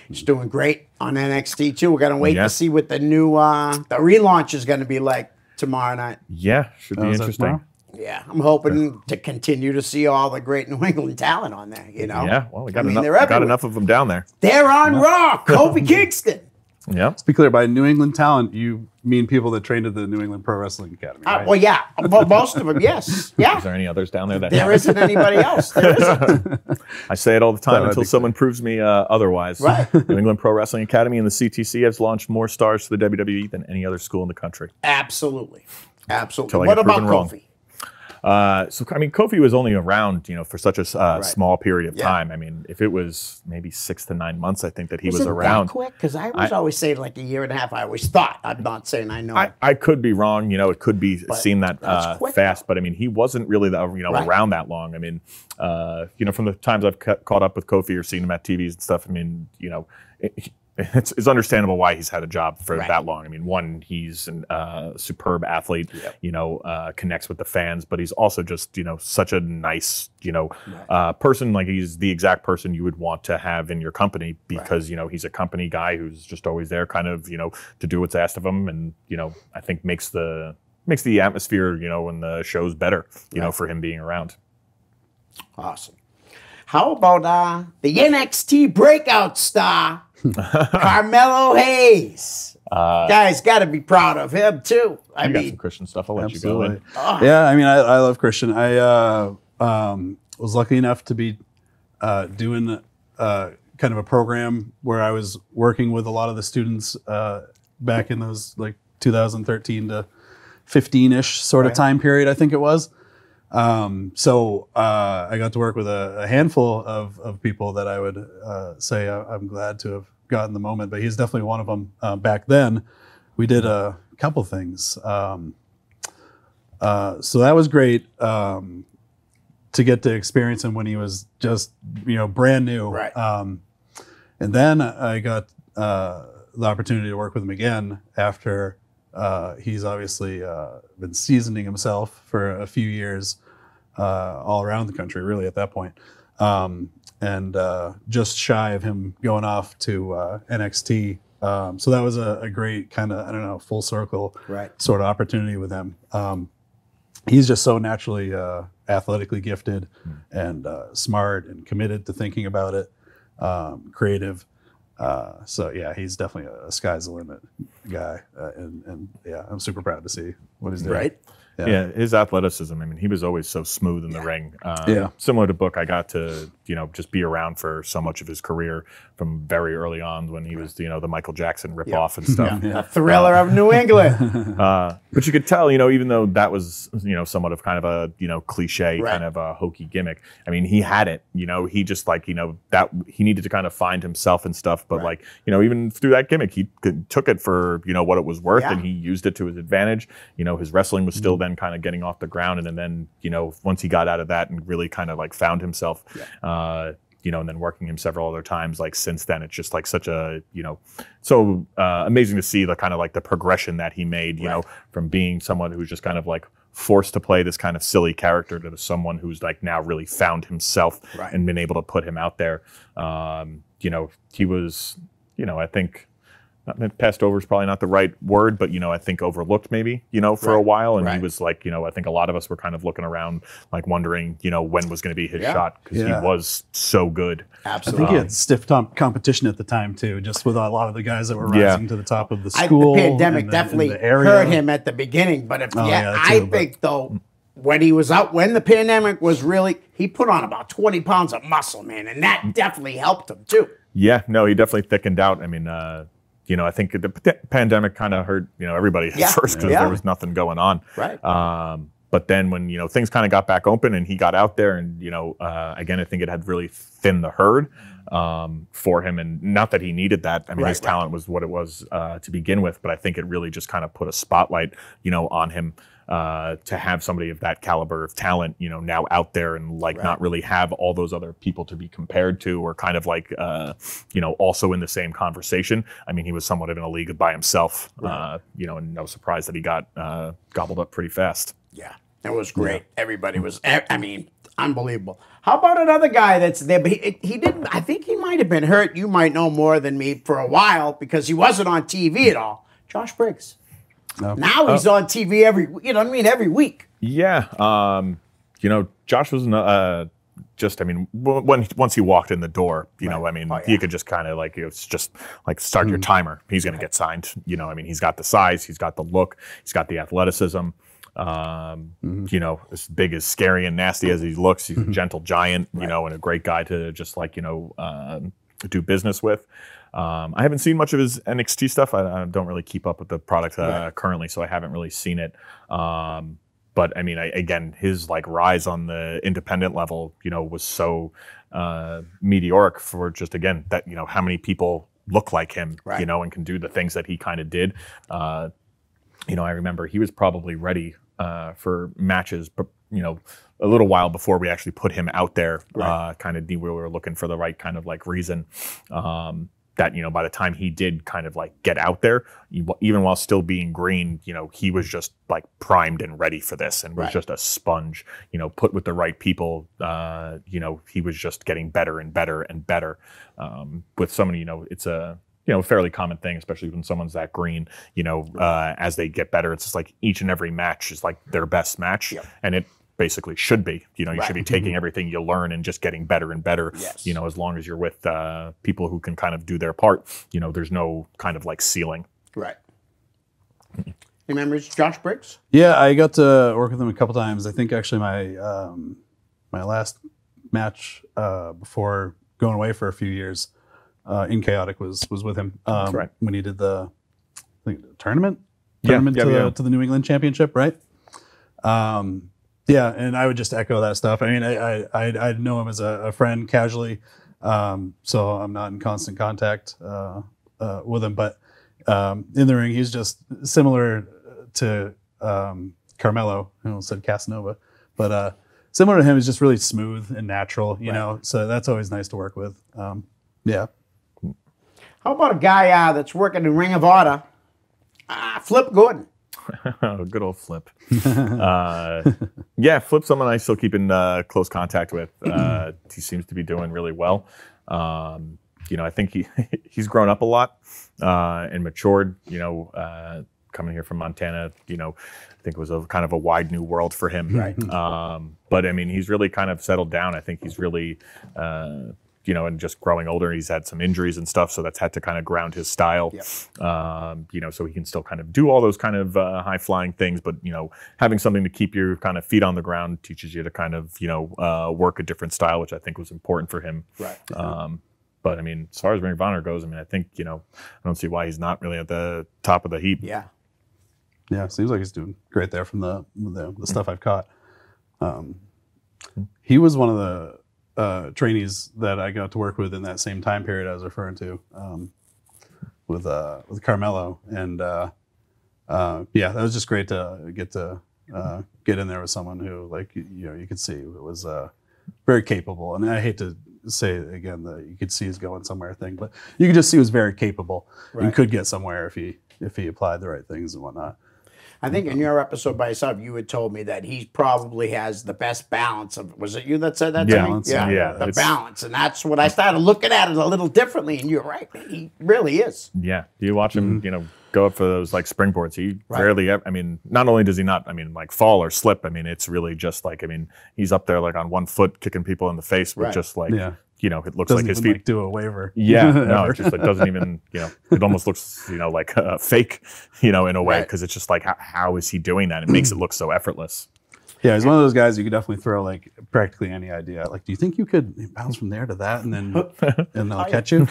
Speaker 1: He's doing great on
Speaker 2: NXT too. We're gonna wait to see what the new uh, the relaunch is going to be like tomorrow night.
Speaker 1: Yeah, should be oh, interesting.
Speaker 2: Yeah, I'm hoping yeah. to continue to see all the great New England talent on there. You know. Yeah, well, we got I mean, enough. got
Speaker 1: enough of them down there.
Speaker 2: They're on yeah. Raw. Kingston.
Speaker 3: Yeah. Let's be clear. By New England talent, you mean people that trained at the New England Pro Wrestling Academy. Uh, right? Uh,
Speaker 2: well, yeah. Well, most of them, yes.
Speaker 3: Yeah. Is there any others down there that there not anybody else? There isn't.
Speaker 1: I say it all the time until someone proves me uh, otherwise. Right. New England Pro Wrestling Academy and the CTC has launched more stars to the WWE than any other school in the country.
Speaker 2: Absolutely.
Speaker 1: Absolutely. what about Kofi? Wrong. Uh, so I mean, Kofi was only around, you know, for such a uh, right. small period of yeah. time. I mean, if it was maybe six to nine months, I think that he was around. That quick?
Speaker 2: Because I was I, always saying like a year and a half. I always thought. I'm not saying I know.
Speaker 1: I, I could be wrong. You know, it could be seen that uh, fast, but I mean, he wasn't really the, you know right. around that long. I mean, uh, you know, from the times I've ca- caught up with Kofi or seen him at TVs and stuff. I mean, you know. It, it's, it's understandable why he's had a job for right. that long. I mean, one, he's a uh, superb athlete, yep. you know, uh, connects with the fans, but he's also just, you know, such a nice, you know, right. uh, person. Like he's the exact person you would want to have in your company because, right. you know, he's a company guy who's just always there kind of, you know, to do what's asked of him. And, you know, I think makes the, makes the atmosphere, you know, when the shows better, you know, for him being around. Awesome.
Speaker 2: How about
Speaker 1: uh, the NXT breakout star, Carmelo
Speaker 2: Hayes. Uh, Guys, got to be proud of him too. I you mean, got some
Speaker 1: Christian stuff. I'll let absolutely. you go.
Speaker 3: Yeah, I mean, I, I love Christian. I uh, um, was lucky enough to be uh, doing uh, kind of a program where I was working with a lot of the students uh, back in those like 2013 to 15 ish sort of time period. I think it was. Um, so uh, I got to work with a, a, handful of, of people that I would uh, say I, am glad to have gotten the moment, but he's definitely one of them. Uh, back then, we did a couple things. Um, uh, so that was great um, to get to experience him when he was just, you know, brand new. Right. Um, and then I got uh, the opportunity to work with him again after uh, he's obviously uh, been seasoning himself for a few years, uh, all around the country, really, at that point. Um, and uh, just shy of him going off to uh, NXT. Um, so that was a, a great kind of, I don't know, full circle right. sort of opportunity with him. Um, he's just so naturally uh, athletically gifted mm. and smart and committed to thinking about it, um, creative. Uh, so yeah, he's definitely a, a sky's the limit guy, uh, and and yeah, I'm super proud to see what he's doing. Right. Yeah. yeah
Speaker 1: his athleticism. I mean, he was always so smooth in the yeah. ring. Um, yeah. Similar to Book, I got to you know just be around for so much of his career from very early on when he was you know the Michael Jackson ripoff yeah. and stuff. Yeah. Thriller uh, of New England. Uh, but you could tell, you know, even though that was you know somewhat of kind of a you know cliche right. kind of a hokey gimmick. I mean, he had it. You know, he just like you know that he needed to kind of find himself and stuff. But right. like you know, even through that gimmick, he could, took it for you know what it was worth, yeah. and he used it to his advantage. You know, his wrestling was still mm-hmm. then kind of getting off the ground, and, and then you know once he got out of that and really kind of like found himself. Yeah. Uh, uh, you know, and then working him several other times. Like since then, it's just like such a you know, so uh, amazing to see the kind of like the progression that he made. You right. know, from being someone who's just kind of like forced to play this kind of silly character to someone who's like now really found himself right. and been able to put him out there. Um, you know, he was, you know, I think passed over is probably not the right word, but you know, I think overlooked maybe, you know, for right. a while. And right. he was like, you know, I think a lot of us were kind of looking around, like wondering, you know, when was going to be his yeah. shot because yeah. he was so good. Absolutely. I think he had
Speaker 3: stiff competition at the time too, just with a lot of the guys that were rising yeah. to the top of the school. I, the pandemic the, definitely hurt him
Speaker 2: at the beginning, but if, oh, yeah, too, I but, think though when he was out, when the pandemic was really, he put on about 20 pounds of muscle, man, and that definitely helped him too.
Speaker 1: Yeah, no, he definitely thickened out. I mean, uh, you know, I think the p- pandemic kind of hurt, you know, everybody at yeah. first because yeah. there was nothing going on. Right. Um, but then when, you know, things kind of got back open and he got out there and, you know, uh, again, I think it had really thinned the herd um, for him. And not that he needed that. I mean, right, his right. talent was what it was uh, to begin with, but I think it really just kind of put a spotlight, you know, on him uh, to have somebody of that caliber of talent, you know, now out there and like right. not really have all those other people to be compared to or kind of like, uh, you know, also in the same conversation. I mean, he was somewhat of in a league by himself, uh, right. uh, you know, and no surprise that he got uh, gobbled up pretty fast. Yeah. That was great. Yeah. Everybody was. I mean, unbelievable. How about another guy
Speaker 2: that's there? But he, he didn't. I think he might have been hurt. You might know more than me for a while because he wasn't on TV at all. Josh Briggs.
Speaker 1: Oh. now oh. he's uh, on TV
Speaker 2: every, you know what I mean, every week.
Speaker 1: Yeah. Um, you know, Josh was uh, just, I mean, when once he walked in the door, you right. know, I mean, oh, yeah. you could just kind of like, it's just like start mm. your hmm. timer. He's going right. to get signed. You know, I mean, he's got the size, he's got the look, he's got the athleticism. Um, mm-hmm. You know, as big as scary and nasty as he looks, he's a mm-hmm. gentle giant. You right. know, and a great guy to just like you know um, do business with. Um, I haven't seen much of his NXT stuff. I, I don't really keep up with the product uh, currently, so I haven't really seen it. Um, but I mean, I, again, his like rise on the independent level, you know, was so uh, meteoric for just again that you know how many people look like him, right. you know, and can do the things that he kind of did. Uh, you know, I remember he was probably ready uh, for matches, but you know, a little while before we actually put him out there, right. Uh, kind of we were looking for the right kind of like reason. Um, that you know by the time he did kind of like get out there even while still being green you know he was just like primed and ready for this and was right. just a sponge you know put with the right people uh, you know he was just getting better and better and better um, with somebody you know it's a you know fairly common thing especially when someone's that green you know uh, as they get better it's just like each and every match is like their best match yep. and it basically should be. You know, you right. should be taking mm-hmm. everything you learn and just getting better and better. Yes. You know, as long as you're with uh, people who can kind of do their part, you know, there's no kind
Speaker 3: of like ceiling.
Speaker 1: Right.
Speaker 2: Any memories, Josh Briggs?
Speaker 3: Yeah, I got to work with him a couple times. I think actually my um, my last match uh, before going away for a few years uh, in Chaotic was was with him um, right. when he did the, think, the tournament. Tournament yeah, to, yeah. to the New England Championship, right? Um, yeah, and I would just echo that stuff. I mean, I I I know him as a, a friend casually, um, so I'm not in constant contact uh, uh, with him. But um, in the ring, he's just similar to um, Carmelo. I said Casanova, but uh, similar to him is just really smooth and natural. You right. know, so that's always nice to work with. Um, yeah.
Speaker 2: How about a guy uh, that's working in Ring of Honor, ah, Flip Gordon?
Speaker 3: Good old Flip.
Speaker 1: uh, yeah, Flip, someone I still keep in uh, close contact with. Uh, he seems to be doing really well. Um, you know, I think he he's grown up a lot uh, and matured. You know, uh, coming here from Montana, you know, I think it was a kind of a wide new world for him. Right. Um, but I mean, he's really kind of settled down. I think he's really uh, you know, and just growing older, he's had some injuries and stuff, so that's had to kind of ground his style. Um, you know, so he can still kind of do all those kind of uh, high flying things, but you know, having something to keep your kind of feet on the ground teaches you to kind of you know uh, work a different style, which I think was important for him. Right. Um, but I mean, as far as Ring of Honor goes, I mean, I think you know, I don't see why he's
Speaker 3: not really at the top of the heap. Yeah. Yeah, seems like he's doing great there from the the, the stuff I've caught. Um, he was one of the uh, trainees that I got to work with in that same time period I was referring to um, with uh, with Carmelo, and uh, uh yeah, that was just great to get to uh, get in there with someone who, like, you, you know, you could see it was uh, very capable. And I hate to say again that you could see he's going somewhere thing, but you could just see he was very capable right. and could get somewhere if he if he applied the right things and whatnot. I think in your episode by yourself, you had
Speaker 2: told me that he probably has the best balance of. Was it you that said that? Yeah, to me? yeah, yeah. The balance, and that's what I started looking at it a little differently. And you're right, he really is.
Speaker 1: Yeah, you watch him, mm-hmm. you know, go up for those like springboards. He right. rarely ever, I mean, not only does he not, I mean, like fall or slip, I mean, it's really just like, I mean, he's up there like on one foot kicking people in the face with right. just like yeah you know, it looks doesn't like his feet like do a waiver. Yeah, no, it just like doesn't even, you know, it almost looks, you know, like uh, fake, you know, in a way, because right. it's just like, how, how is he doing that? It makes it look so
Speaker 3: effortless. Yeah, he's one of those guys you could definitely throw like practically any idea. Like, do you think you could bounce from there to that, and then and they'll catch you?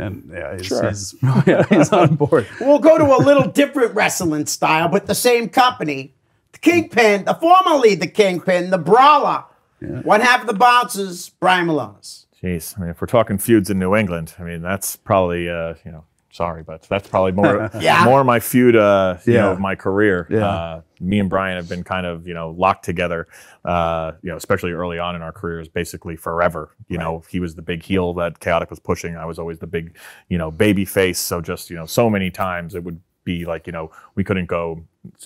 Speaker 3: And yeah, he's, sure. he's, yeah, he's on board.
Speaker 2: we'll go to a little different wrestling style, but the same company. The Kingpin, the formerly the Kingpin, the Brawler. Yeah. One half of the bouncers, Brian Malonis.
Speaker 1: Jeez, I mean, if we're talking feuds in New England, I mean, that's probably uh, you know, sorry, but that's probably more yeah. more my feud, uh, you yeah. know, of my career. Yeah. Uh, me and Brian have been kind of you know locked together, uh, you know, especially early on in our careers, basically forever. You right. know, he was the big heel that Chaotic was pushing. I was always the big, you know, baby face. So just you know, so many times it would be like you know we couldn't go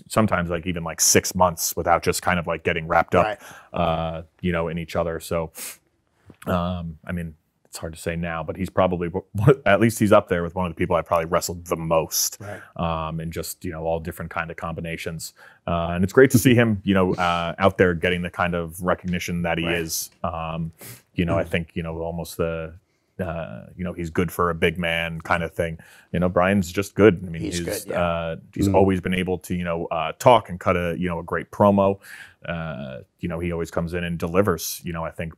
Speaker 1: sometimes like even like six months without just kind of like getting wrapped up right. uh you know in each other so um, I mean, it's hard to say now, but he's probably at least he's up there with one of the people I probably wrestled the most, right. um, and just you know all different kind of combinations. Uh, and it's great to see him, you know, uh, out there getting the kind of recognition that he right. is. Um, you know, I mm-hmm. think you know almost the. Uh, you know he's good for a big man kind of thing. You know Brian's just good. I mean he's he's, good, yeah. Uh, he's mm. always been able to you know uh, talk and cut a you know a great promo. Uh, you know he always comes in and delivers. You know I think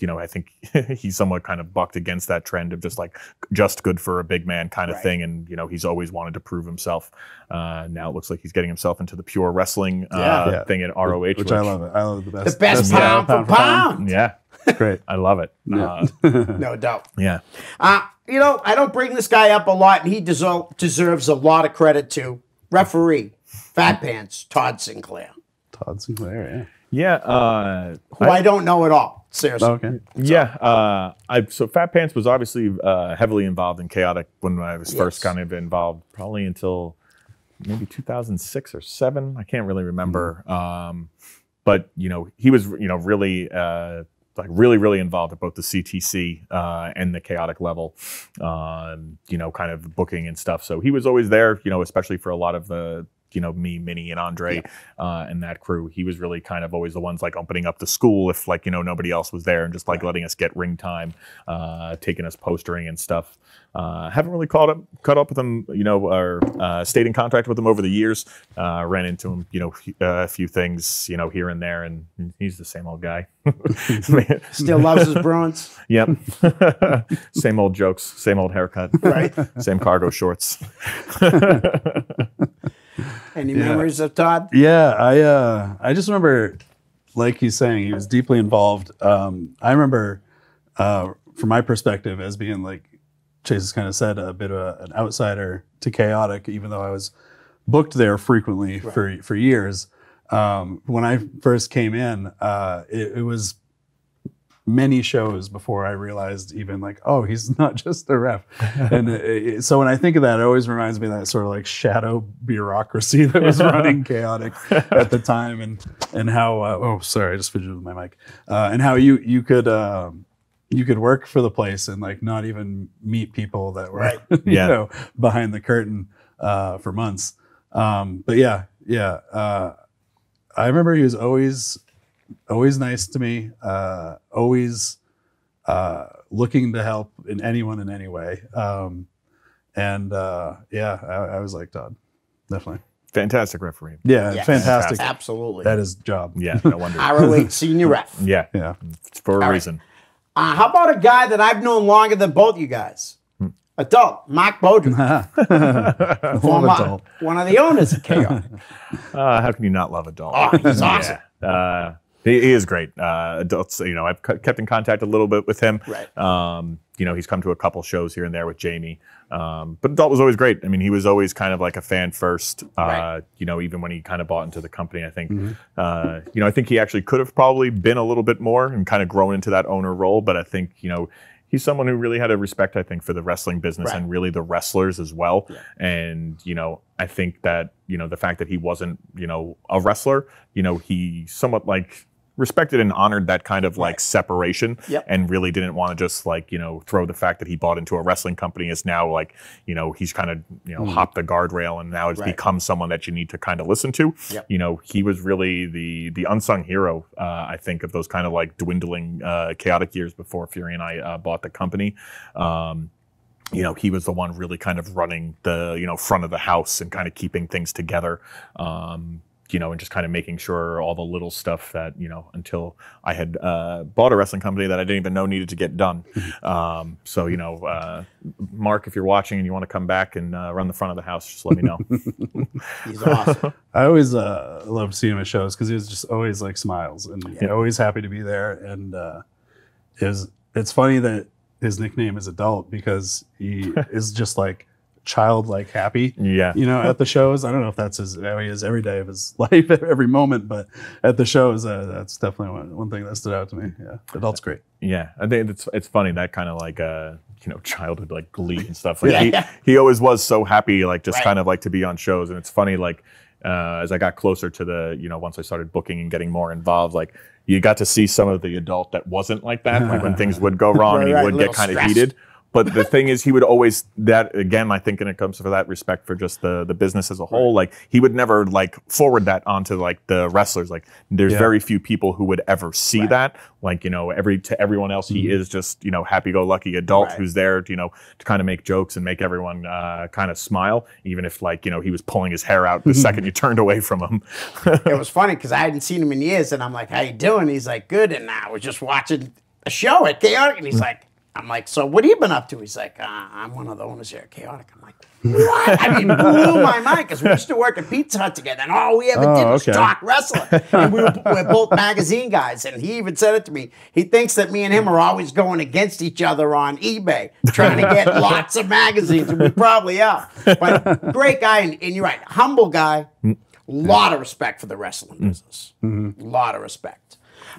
Speaker 1: you know, I think he somewhat kind of bucked against that trend of just like just good for a big man kind of right. thing. And, you know, he's always wanted to prove himself. Uh, now it looks like he's getting himself into the pure wrestling uh, yeah, yeah. thing at ROH. Which, which, I love it. I love it the best. The best, best pound, pound, for pound. pound. Yeah. Great. I love it. Yeah. Uh, no doubt. Yeah.
Speaker 2: Uh, you know, I don't bring this guy up a lot, and he deserves a lot of credit too. Referee, Fat Pants, Todd Sinclair.
Speaker 3: Todd Sinclair, yeah. Yeah. Uh, who I, I, don't
Speaker 1: know at all.
Speaker 3: Seriously. Okay. So.
Speaker 1: Yeah. Uh, I, so Fat Pants was obviously uh, heavily involved in Chaotic when I was yes. first kind of involved, probably until maybe 2006 or seven. I can't really remember. Mm-hmm. Um, but you know, he was you know really uh, like really really involved at both the CTC uh, and the chaotic level, um, you know, kind of booking and stuff. So he was always there, you know, especially for a lot of the you know me, Minnie, and Andre, yeah. uh, and that crew. He was really kind of always the ones like opening up the school if like you know nobody else was there, and just like right. letting us get ring time, uh, taking us postering and stuff. Uh, haven't really caught up, caught up with him, you know, or uh, stayed in contact with him over the years. Uh, ran into him, you know, uh, a few things, you know, here and there, and he's the same old guy.
Speaker 2: Still loves his
Speaker 1: bronze. Yep. same old jokes, same old haircut, right? Same cargo shorts.
Speaker 3: Any yeah. memories of Todd? Yeah, I uh, I just remember, like he's saying, he was deeply involved. Um, I remember, uh, from my perspective, as being like Chase has kind of said, a bit of a, an outsider to chaotic, even though I was booked there frequently right. for for years. Um, when I first came in, uh, it, it was many shows before I realized even like, oh, he's not just a ref. and it, uh, it, so when I think of that, it always reminds me of that sort of like shadow bureaucracy that was running chaotic at the time, and and how uh, oh sorry, I just fidgeted with my mic, uh, and how you you could. Um, you could work for the place and like not even meet people that were right. you yeah. know behind the curtain uh, for months. Um, but yeah, yeah. Uh, I remember he was always always nice to me, uh, always uh, looking to help in anyone in any way. Um, and uh, yeah, I, I was like Todd, definitely. Fantastic referee. Yeah, yes. fantastic. Absolutely. That is job. Yeah, no wonder. ROH senior ref. Yeah, yeah, for a All reason. Right.
Speaker 2: Uh, how about a guy that I've known longer than both you guys? Hmm. Adult, Mark Bowden. Former, adult. One of the owners of KO.
Speaker 1: Uh, how can you not love Adult? Oh, he's awesome. Yeah. Uh, he, he is great. Uh, adults, you know, I've kept in contact a little bit with him. Right. Um, you know, he's come to a couple shows here and there with Jamie. Um, but Adult was always great. I mean, he was always kind of like a fan first, uh, right. you know, even when he kind of bought into the company, I think, mm-hmm. uh, you know, I think he actually could have probably been a little bit more and kind of grown into that owner role. But I think, you know, he's someone who really had a respect, I think, for the wrestling business right. and really the wrestlers as well. Yeah. And, you know, I think that, you know, the fact that he wasn't, you know, a wrestler, you know, he somewhat like, respected and honored that kind of like separation yep. and really didn't want to just like you know throw the fact that he bought into a wrestling company is now like you know he's kind of you know mm. hopped the guardrail and now it's right. become someone that you need to kind of listen to yep. you know he was really the the unsung hero uh, i think of those kind of like dwindling uh, chaotic years before fury and i uh, bought the company um, you know, he was the one really kind of running the, you know, front of the house and kind of keeping things together. Um, you know, and just kind of making sure all the little stuff that, you know, until I had uh, bought a wrestling company that I didn't even know needed to get done. Mm-hmm. Um, so, you know, uh, Mark, if you're watching and you want to come back and
Speaker 3: uh, run the front of the house, just let me know. He's awesome. I always uh, seeing him at shows because he was just always like smiles and yeah. always happy to be there. And uh, is it's funny that his nickname is Adult because he is just like childlike happy. Yeah. You know, at the shows, I don't know if that's his, how he is every day of his life, every moment, but at the shows, uh, that's definitely one, one thing that stood out to me. Yeah. Adult's great. Yeah. I
Speaker 1: think it's, it's funny that kind of like, uh, you know, childhood like glee and stuff. Like yeah, he, he always was so happy, like just right. kind of like to be on shows. And it's funny, like, uh, as I got closer to the, you know, once I started booking and getting more involved, like you got to see some of the adult that wasn't like that, like when things would go wrong right, and he right, would get kind of heated. But the thing is, he would always that again. I think, and it comes for that respect for just the the business as a whole, like he would never like forward that onto like the wrestlers. Like there's yeah. very few people who would ever see right. that. Like you know, every to everyone else, he mm-hmm. is just you know happy-go-lucky adult right. who's there, to, you know, to kind of make jokes and make everyone uh, kind of smile, even if like you know he was pulling his hair out the second you turned away from him. it was funny
Speaker 2: because I hadn't seen him in years, and I'm like, "How you doing?" He's like, "Good," and I was just watching a show at Chaotic, and he's mm. like I'm like, so what have you been up to? He's like, uh, I'm one of the owners here at Chaotic. I'm like, what? I mean, blew my mind because we used to work at Pizza Hut together, and all we ever oh, did was okay. talk wrestling. And we were, we both magazine guys, and he even said it to me. He thinks that me and him are always going against each other on eBay, trying to get lots of magazines, and we probably are. But great guy, and, and you're right, humble guy. A mm. lot of respect for the wrestling business. A mm -hmm. lot of respect.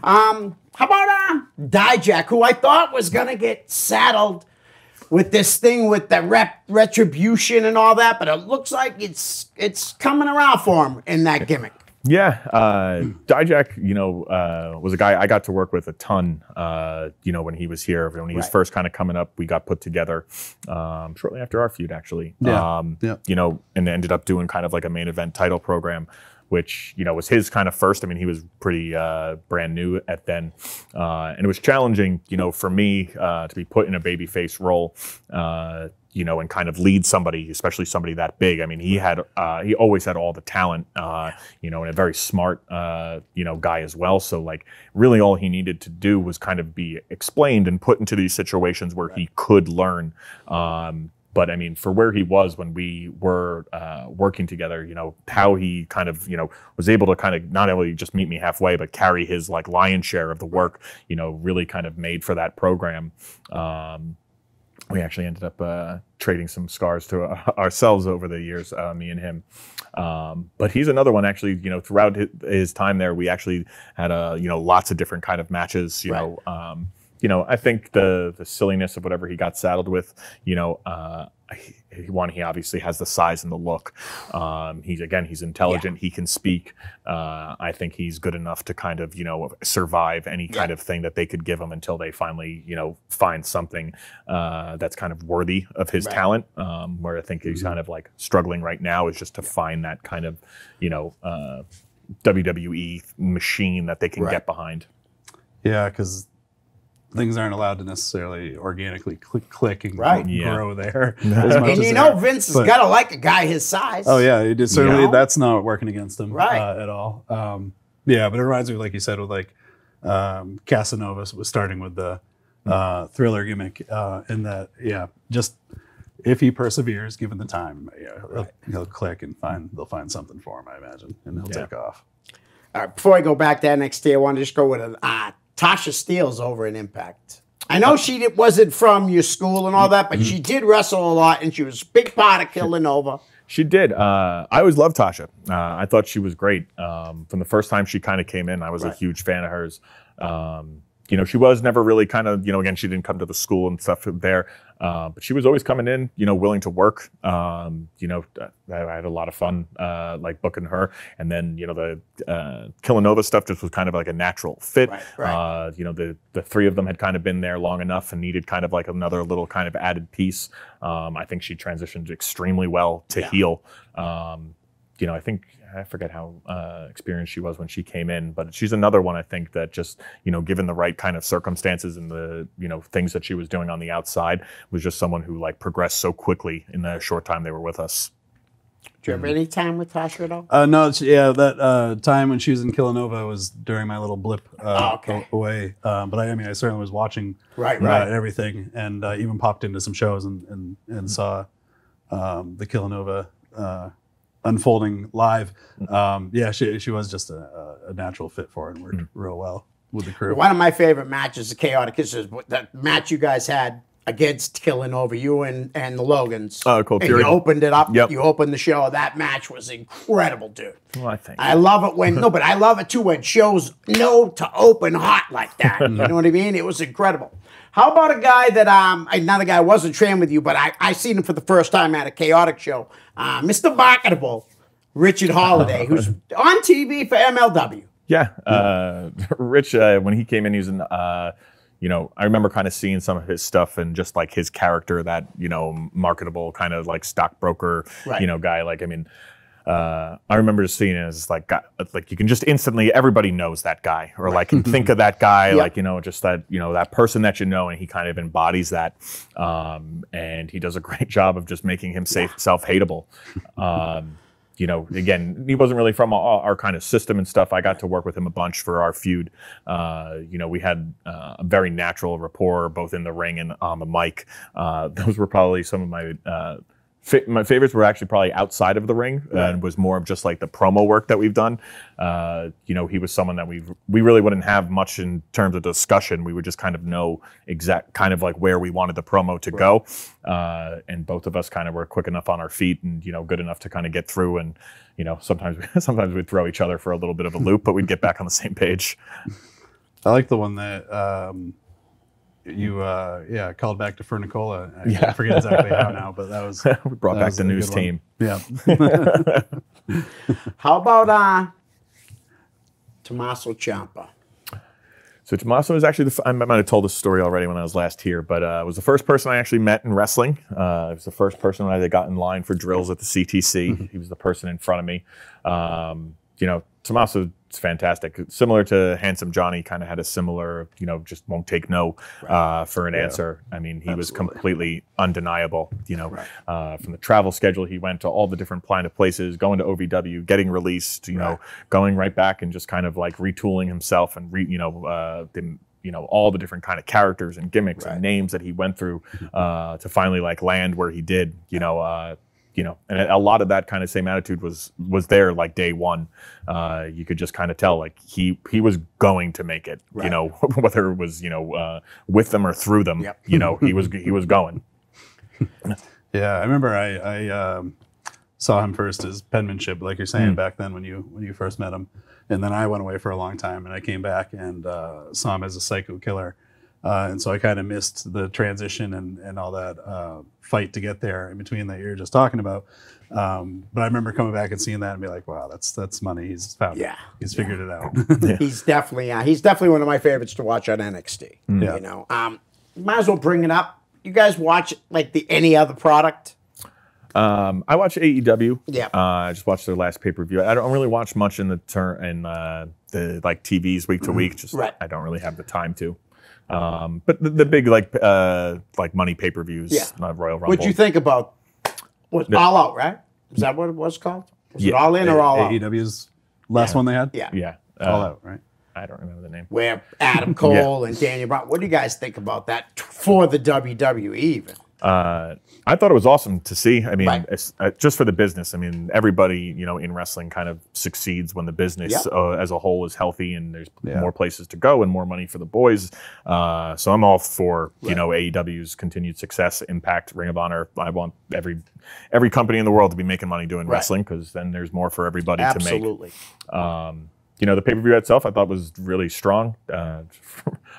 Speaker 2: Um, how about uh, Dijak, who I thought was going to get saddled with this thing with the rep retribution and all that, but it looks like it's it's coming around for him in that gimmick.
Speaker 1: Yeah, uh, Dijak, you know, uh, was a guy I got to work with a ton. Uh, you know, when he was here, when he was first kind of coming up, we got put together um, shortly after our feud, actually. Yeah. Um, yeah. You know, and ended up doing kind of like a main event title program which you know was his kind of first. I mean, he was pretty uh, brand new at then, uh, and it was challenging, you know, for me uh, to be put in a babyface role, uh, you know, and kind of lead somebody, especially somebody that big. I mean, he had uh, he always had all the talent, uh, you know, and a very smart, you know, guy as well. So like, really, all he needed to do was kind of be explained and put into these situations where right. he could learn, um, but I mean, for where he was when we were uh, working together, you know, how he kind of, you know, was able to kind of not only just meet me halfway, but carry his like lion share of the work, you know, really kind of made for that program. Um, we actually ended up uh, trading some scars to uh, ourselves over the years, uh, me and him. Um, but he's another one, actually. You know, throughout his, time there, we actually had a uh, you know lots of different kind of matches. You right. know. Um, you know, I think the the silliness of whatever he got saddled with, you know, uh, he, one he obviously has the size and the look. Um, he's again, he's intelligent. Yeah. He can speak. Uh, I think he's good enough to kind of you know survive any yeah. kind of thing that they could give him until they finally you know find something uh, that's kind of worthy of his right. talent. Um, where I think he's mm-hmm. kind of like struggling right now is just to yeah. find that kind of you know. Uh, WWE
Speaker 3: machine that they can right. get behind. Yeah, because things aren't allowed to necessarily organically click, click and right. grow yeah. there. and you know, Vince has got to like
Speaker 2: a guy his size. Oh yeah, it is,
Speaker 3: certainly you know? that's not working against him right. uh, at all. Um, yeah, but it reminds me, like you said, with like um, Casanova was starting with the hmm. uh, thriller gimmick, uh, and that yeah, just if he perseveres, given the time, yeah, right. he'll, he'll, click and find they'll find something for him, I imagine, and he'll yeah. take off.
Speaker 2: All right, before I go back that next day, I want to just go with an odd Tasha Steele's over in Impact. I know she wasn't from your school and all that, but she did wrestle a lot, and she was a big part of
Speaker 1: Killanova. She did. Uh, I always loved Tasha. Uh, I thought she was great um, from the first time she kind of came in. I was right. a huge fan of hers. Um, you know, she was never really kind of, you know, again, she didn't come to the school and stuff there. Uh, but she was always coming in, you know, willing to work. Um, you know, I, I, had a lot of fun uh, like booking her, and then you know the uh, Killanova stuff just was kind of like a natural fit. Right, right. Uh, you know, the the three of them had kind of been there long enough and needed kind of like another little kind of added piece. Um, I think she transitioned extremely well to yeah. Um, you know, I think I forget how uh, experienced she was when she came in, but she's another one I think that just you know, given the right kind of circumstances and the you know things that she was doing on the outside, was just someone who like progressed so quickly in the short time they were with
Speaker 3: us. Did you have
Speaker 2: mm-hmm. any time with Tasha at all?
Speaker 3: Uh, no, yeah, that uh, time when she was in Killanova was during my little blip uh, oh, okay. away. Uh, but I, I, mean, I certainly was watching right, uh, right. everything, and uh, even popped into some shows and and, and mm-hmm. saw um, the Killanova unfolding live. Mm-hmm. Um, yeah, she, she was just a, a natural fit for it and worked mm real well with the crew. One of
Speaker 2: my favorite matches, the Chaotic Kisses, that match you guys had against Killing over you and, and the Logans. Oh, uh, cool. And you opened it up. Yep. You opened the show. That match was incredible, dude. Well, I think. I love it when, no, but I love it too when shows know to open hot like that. you know what I mean? It was incredible. How about a guy that um, I, not a guy I wasn't training with you, but I, I seen him for the first time at a chaotic show, uh, Mr. Marketable, Richard Holiday, who's on TV for MLW.
Speaker 1: Yeah, uh, Rich, uh, when he came in, he was in. Uh, you know, I remember kind of seeing some of his stuff and just like his character, that you know, marketable kind of like stockbroker, right. you know, guy. Like, I mean, uh, I remember just seeing it as like like you can just instantly everybody knows that guy or like can think of that guy like you know just that you know that person that you know and he kind of embodies that um, and he does a great job of just making himself yeah. hateable. Um, you know, again, he wasn't really from our, our, kind of system and stuff. I got to work with him a bunch for our feud. Uh, you know, we had uh, a very natural rapport both in the ring and on the mic. Uh, those were probably some of my uh, my favorites were actually probably outside of the ring uh, right. and was more of just like the promo work that we've done. Uh, you know, he was someone that we we really wouldn't have much in terms of discussion. We would just kind of know exact kind of like where we wanted the promo to right. go. Uh, and both of us kind of were quick enough on our feet and you know good enough to kind of get through. And you know, sometimes sometimes we'd throw each other for a little bit of a loop, but we'd get back on the same page. I like the one
Speaker 3: that. Um Mm-hmm. you uh yeah called back to Fernicola. I yeah. forget exactly how now, but that was we brought back the news team. Yeah.
Speaker 2: how about uh Tommaso Ciampa?
Speaker 1: So Tommaso is actually the, I might have told this story already when I was last here, but uh, was the first person I actually met in wrestling. Uh, it was the first person I got in line for drills at the CTC. Mm-hmm. he was the person in front of me. Um, you know, Tommaso it's fantastic. Similar to Handsome Johnny, kind of had a similar, you know, just won't take no uh, for an yeah. answer. I mean, he Absolutely. was completely undeniable. You know, right. uh, from the travel schedule he went to all the different kind of places, going to OVW, getting released. You right. know, going right back and just kind of like retooling himself and re, you know, uh, the, you know all the different kind of characters and gimmicks right. and names that he went through uh, to finally like land where he did you know uh, you know, and a lot of that kind of same attitude was was there like day one. Uh, you could just kind of tell like he he was going to make it. Right. You know, whether it was you know uh, with them or through them. Yep. You know, he was he was going.
Speaker 3: yeah, I remember I, I um, saw him first as penmanship, like you're saying mm. back then when you when you first met him, and then I went away for a long time, and I came back and uh, saw him as a psycho killer uh, and so I kind of missed the transition and, and all that uh, fight to get there in between that you were just talking about. Um, but I remember coming back and seeing that and be like, wow, that's that's money. He's found yeah. it. He's yeah. figured it out. yeah. He's definitely uh, he's definitely one of my favorites to watch on NXT. Mm. Yeah. You know, um,
Speaker 2: might as well bring it up. You guys watch like the any other product?
Speaker 1: Um, I watch AEW. Yeah. Uh, I just watched their last pay per view. I don't really watch much in the turn in uh, the like TVs week to mm-hmm. week. Just right. I don't really have the time to. Um, but the, the, big like uh, like money pay per views, yeah. uh, Royal Rumble. What you think
Speaker 2: about was no. All Out, right? Is that what it was called? Was yeah. it All In or All Out?
Speaker 3: AEW's last yeah. one they had. Yeah, yeah, uh, All Out, right? I don't remember the name. Where
Speaker 2: Adam Cole yeah. and Daniel Bryan. What do you guys think about that
Speaker 1: for the WWE even? uh, I thought it was awesome to see. I mean, right. uh, just for the business. I mean, everybody you know in wrestling kind of succeeds when the business uh, as a whole is healthy and there's yeah. more places to go and more money for the boys. Uh, so I'm all for right. you know AEW's continued success, Impact, Ring of Honor. I want every every company in the world to be making money doing right. wrestling because then there's more for everybody Absolutely. to make. Absolutely. Um, you know, the pay per view itself I thought was really strong. Uh,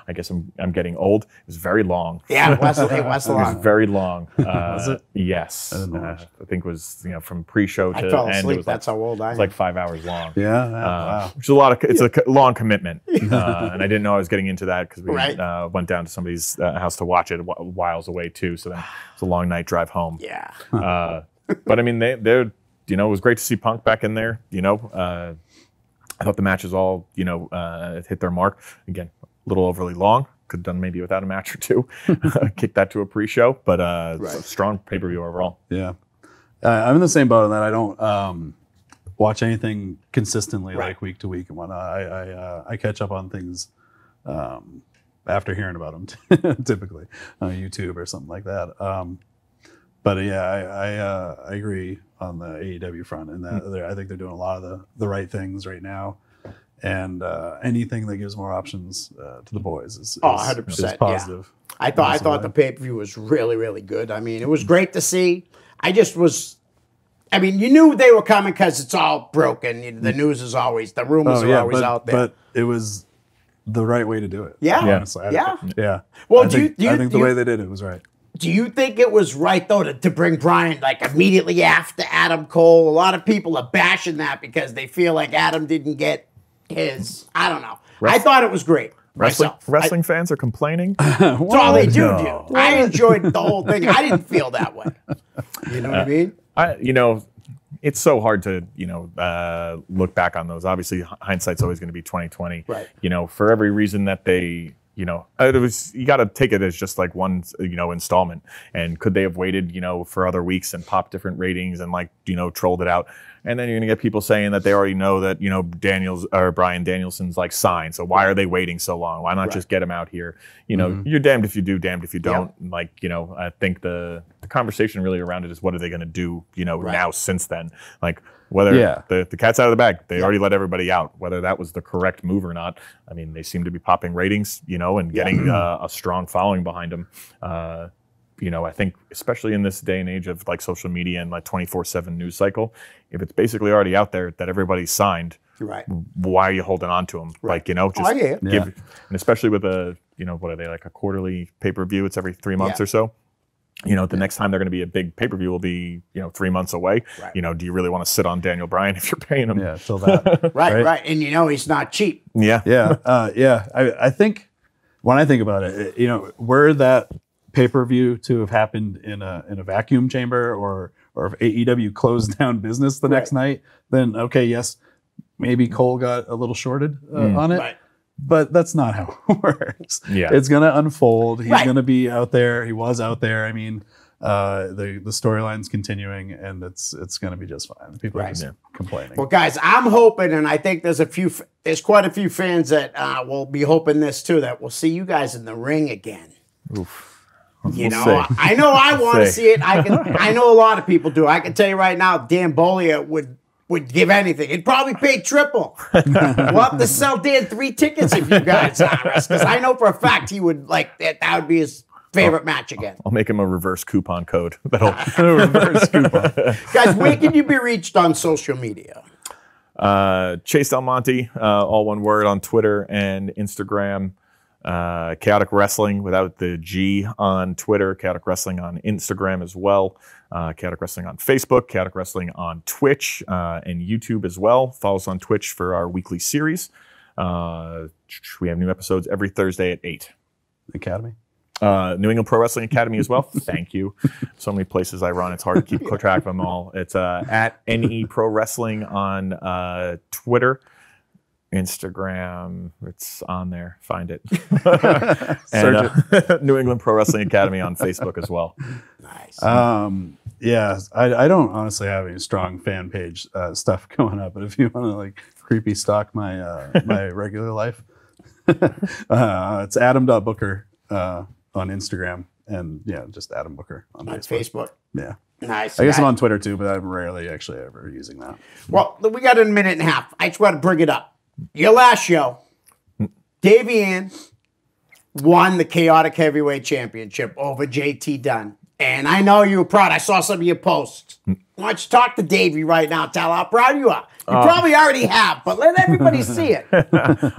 Speaker 1: I guess I'm, I'm getting old. It was very long. Yeah, it was, it was long. It was very long. Uh, was it? Yes. I, uh, I, think it was you know from pre-show to I fell end. Asleep. It was That's like, how old I am. It's like five hours long. yeah. Uh, wow. Which is a lot of. It's a long commitment, uh, and I didn't know I was getting into that because we right. Uh, went down to somebody's house to watch it a whiles away too. So then it's a long night drive home. Yeah. but I mean, they they're you know it was great to see Punk back in there. You know I thought the matches all, you know, uh, hit their mark. Again, a little overly long. Could have done maybe without a match or two.
Speaker 3: Kick that to a pre-show, but uh, right. strong pay-per-view overall. Yeah, uh, I'm in the same boat on that. I don't um, watch anything consistently right. like week to week and whatnot. I I, uh, I catch up on things um, after hearing about them, typically on YouTube or something like that. Um, but yeah, I I, uh, I, agree on the AEW front, and that hmm. I think they're doing a lot of the the right things right now, and uh, anything that gives more options uh, to the boys is, oh, is oh, 100 percent positive. Yeah. I thought I thought the pay per
Speaker 2: view was really
Speaker 3: really good. I mean, it was
Speaker 2: great to see. I just was. I mean, you knew they were coming because it's all broken. The mm. news is always the rumors oh, yeah, are always but, out there. But
Speaker 3: it was the right way to do it. Yeah. Honestly. Yeah. yeah. yeah. Well, I do think, you, do you, I think the you, way they did it was right.
Speaker 2: Do you think it was right though to, to bring Brian like immediately after Adam Cole? A lot of people are bashing that because they feel like Adam didn't get his. I don't know. I thought it was great. Wrestling, wrestling
Speaker 1: I, fans are complaining. That's all they do, no.
Speaker 2: I enjoyed the whole thing. I didn't feel that way.
Speaker 1: You know what I uh, mean? I, you know, it's so hard to you know uh, look back on those. Obviously, hindsight's always going to be twenty twenty. Right. You know, for every reason that they you know it was you got to take it as just like one you know installment and could they have waited you know for other weeks and popped different ratings and like you know trolled it out and then you're gonna get people saying that they already know that you know daniels or brian danielson's like signed so why are they waiting so long why not right. just get him out here you know mm-hmm. you're damned if you do damned if you don't yeah. like you know i think the the conversation really around it is what are they going to do, you know, right. now since then? Like whether yeah. the, the cat's out of the bag, they yeah. already let everybody out, whether that was the correct move or not. I mean, they seem to be popping ratings, you know, and getting yeah. uh, a strong following behind them. Uh, you know, I think especially in this day and age of like social media and like 24 7 news cycle, if it's basically already out there that everybody's signed, right why are you holding on to them right. like you know oh, just oh, yeah. give yeah. and especially with a you know what are they like a quarterly pay per view it's every three months yeah. or so you know, the next time they're going to be a big pay per view will be you know three months away. Right. You know, do you really want to sit on Daniel Bryan if you're paying him? Yeah, that right, right, right, and you know he's not cheap. Yeah, yeah,
Speaker 3: uh, yeah. I, I think when I think about it, you know, were that pay per view to have happened in a in a vacuum chamber or or if AEW closed down business the right. next night, then okay, yes, maybe Cole got a little shorted uh, mm. on it. Right but that's not how it works. Yeah. It's going to unfold. He's right. going to be out there. He was out there. I mean, uh, the the storyline's continuing, and it's it's going to be just fine. People right. are just yeah. complaining.
Speaker 2: Well, guys, I'm hoping, and I think there's a few, there's quite a few fans that uh, will be hoping this too. That we'll see you guys in the ring again.
Speaker 3: Oof.
Speaker 1: You we'll know, see. I
Speaker 2: know I want to see it. I can. I know a lot of people do. I can tell you right now, Dan Bolia would would give anything. It'd probably pay triple.
Speaker 1: we'll have to sell
Speaker 2: Dan three tickets if you guys ask us, because I know for a fact he would like that. That would be his favorite I'll, match again.
Speaker 1: I'll make him a reverse coupon code. That'll reverse
Speaker 2: coupon. Guys, where can you be reached on social media?
Speaker 1: Uh, Chase Del Monte, uh, all one word on Twitter and Instagram uh, Chaotic Wrestling without the G on Twitter, Chaotic Wrestling on Instagram as well, uh, Chaotic Wrestling on Facebook, Chaotic Wrestling on Twitch uh, and YouTube as well. Follow us on Twitch for our weekly series. Uh, we have new episodes every Thursday at 8. Academy? Uh, New England Pro Wrestling Academy as well. Thank you. So many places I run, it's hard to keep track of them all. It's uh, at NE Pro Wrestling on uh, Twitter. Instagram. It's on there. Find it. and, uh, New England Pro Wrestling Academy
Speaker 3: on Facebook as well. Nice. Um, yeah, I, I, don't honestly have any strong fan page uh, stuff going up, but if you want to like creepy stalk my uh, my regular life, uh, it's Adam.Booker uh, on Instagram, and yeah, just Adam Booker on, on Facebook. Facebook. Yeah. Nice. I guess I'm on Twitter too, but I'm rarely actually ever using that.
Speaker 2: Well, we got a minute and a half. I just want to bring it up. Your last show, Ann, won the Chaotic Heavyweight Championship over JT Dunn. And I know you were proud. I saw some of your posts. Why don't you talk to Davey right now? Tell how proud you are. You uh, probably already have, but let everybody see it.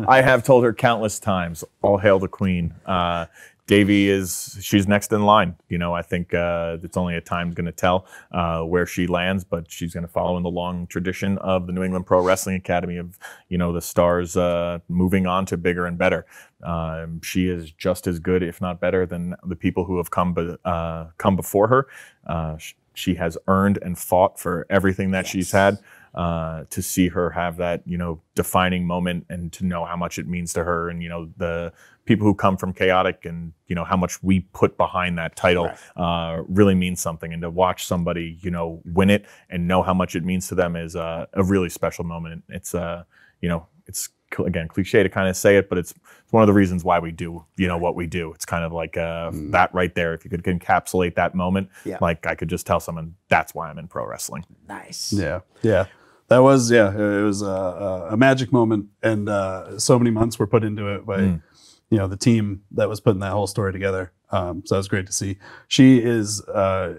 Speaker 1: I have told her countless times, all hail the queen. Uh, Davy is she's next in line. You know, I think uh, it's only a time's going to tell uh, where she lands, but she's going to follow in the long tradition of the New England Pro Wrestling Academy of you know the stars uh, moving on to bigger and better. Um, she is just as good, if not better, than the people who have come be, uh, come before her. Uh, she has earned and fought for everything that yes. she's had uh, to see her have that you know defining moment and to know how much it means to her and you know the people who come from chaotic and you know how much we put behind that title right. uh, really means something and to watch somebody you know win it and know how much it means to them is uh, a really special moment it's uh, you know it's again cliche to kind of say it but it's, one of the reasons why we do you know what we do it's kind of like uh, mm. that right there if you could encapsulate that moment yeah. like i could just tell someone that's why i'm in pro wrestling
Speaker 3: nice yeah yeah that was yeah it was a, a magic moment and uh, so many months were put into it by mm. you know the team that was putting that whole story together um, so it was great to see she is uh,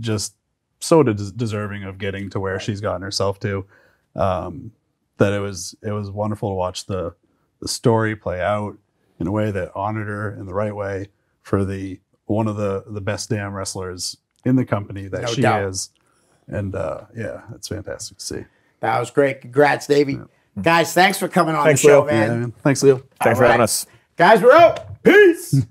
Speaker 3: just so deserving of getting to where she's gotten herself to um, that it was it was wonderful to watch the the story play out in a way that honored her in the right way for the one of the the best damn wrestlers in the company that no she doubt. is and uh, yeah, it's fantastic to see. That
Speaker 2: was great. Congrats, Davey. Yeah. Guys, thanks for coming on thanks, the show, Man. Yeah, man.
Speaker 3: Thanks, Leo. Thanks All for right. having us.
Speaker 2: Guys, we're out. Peace.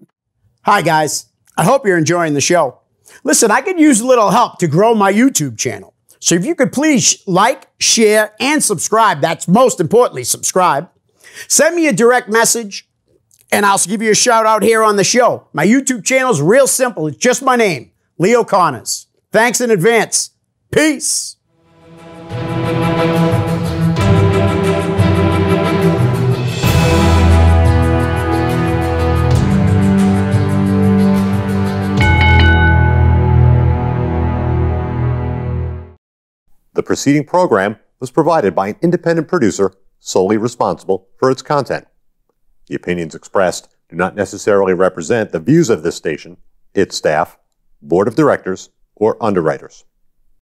Speaker 2: Hi, guys. I hope you're enjoying the show. Listen, I could use a little help to grow my YouTube channel. So if you could please like, share, and subscribe, that's most importantly, subscribe. Send me a direct message and I'll give you a shout out here on the show. My YouTube channel is real simple. It's just my name, Leo Connors. Thanks in advance.
Speaker 3: Peace.
Speaker 1: The preceding program was provided by an independent producer solely responsible for its content. The opinions expressed do not necessarily represent the views of this station, its staff, board of directors, or underwriters.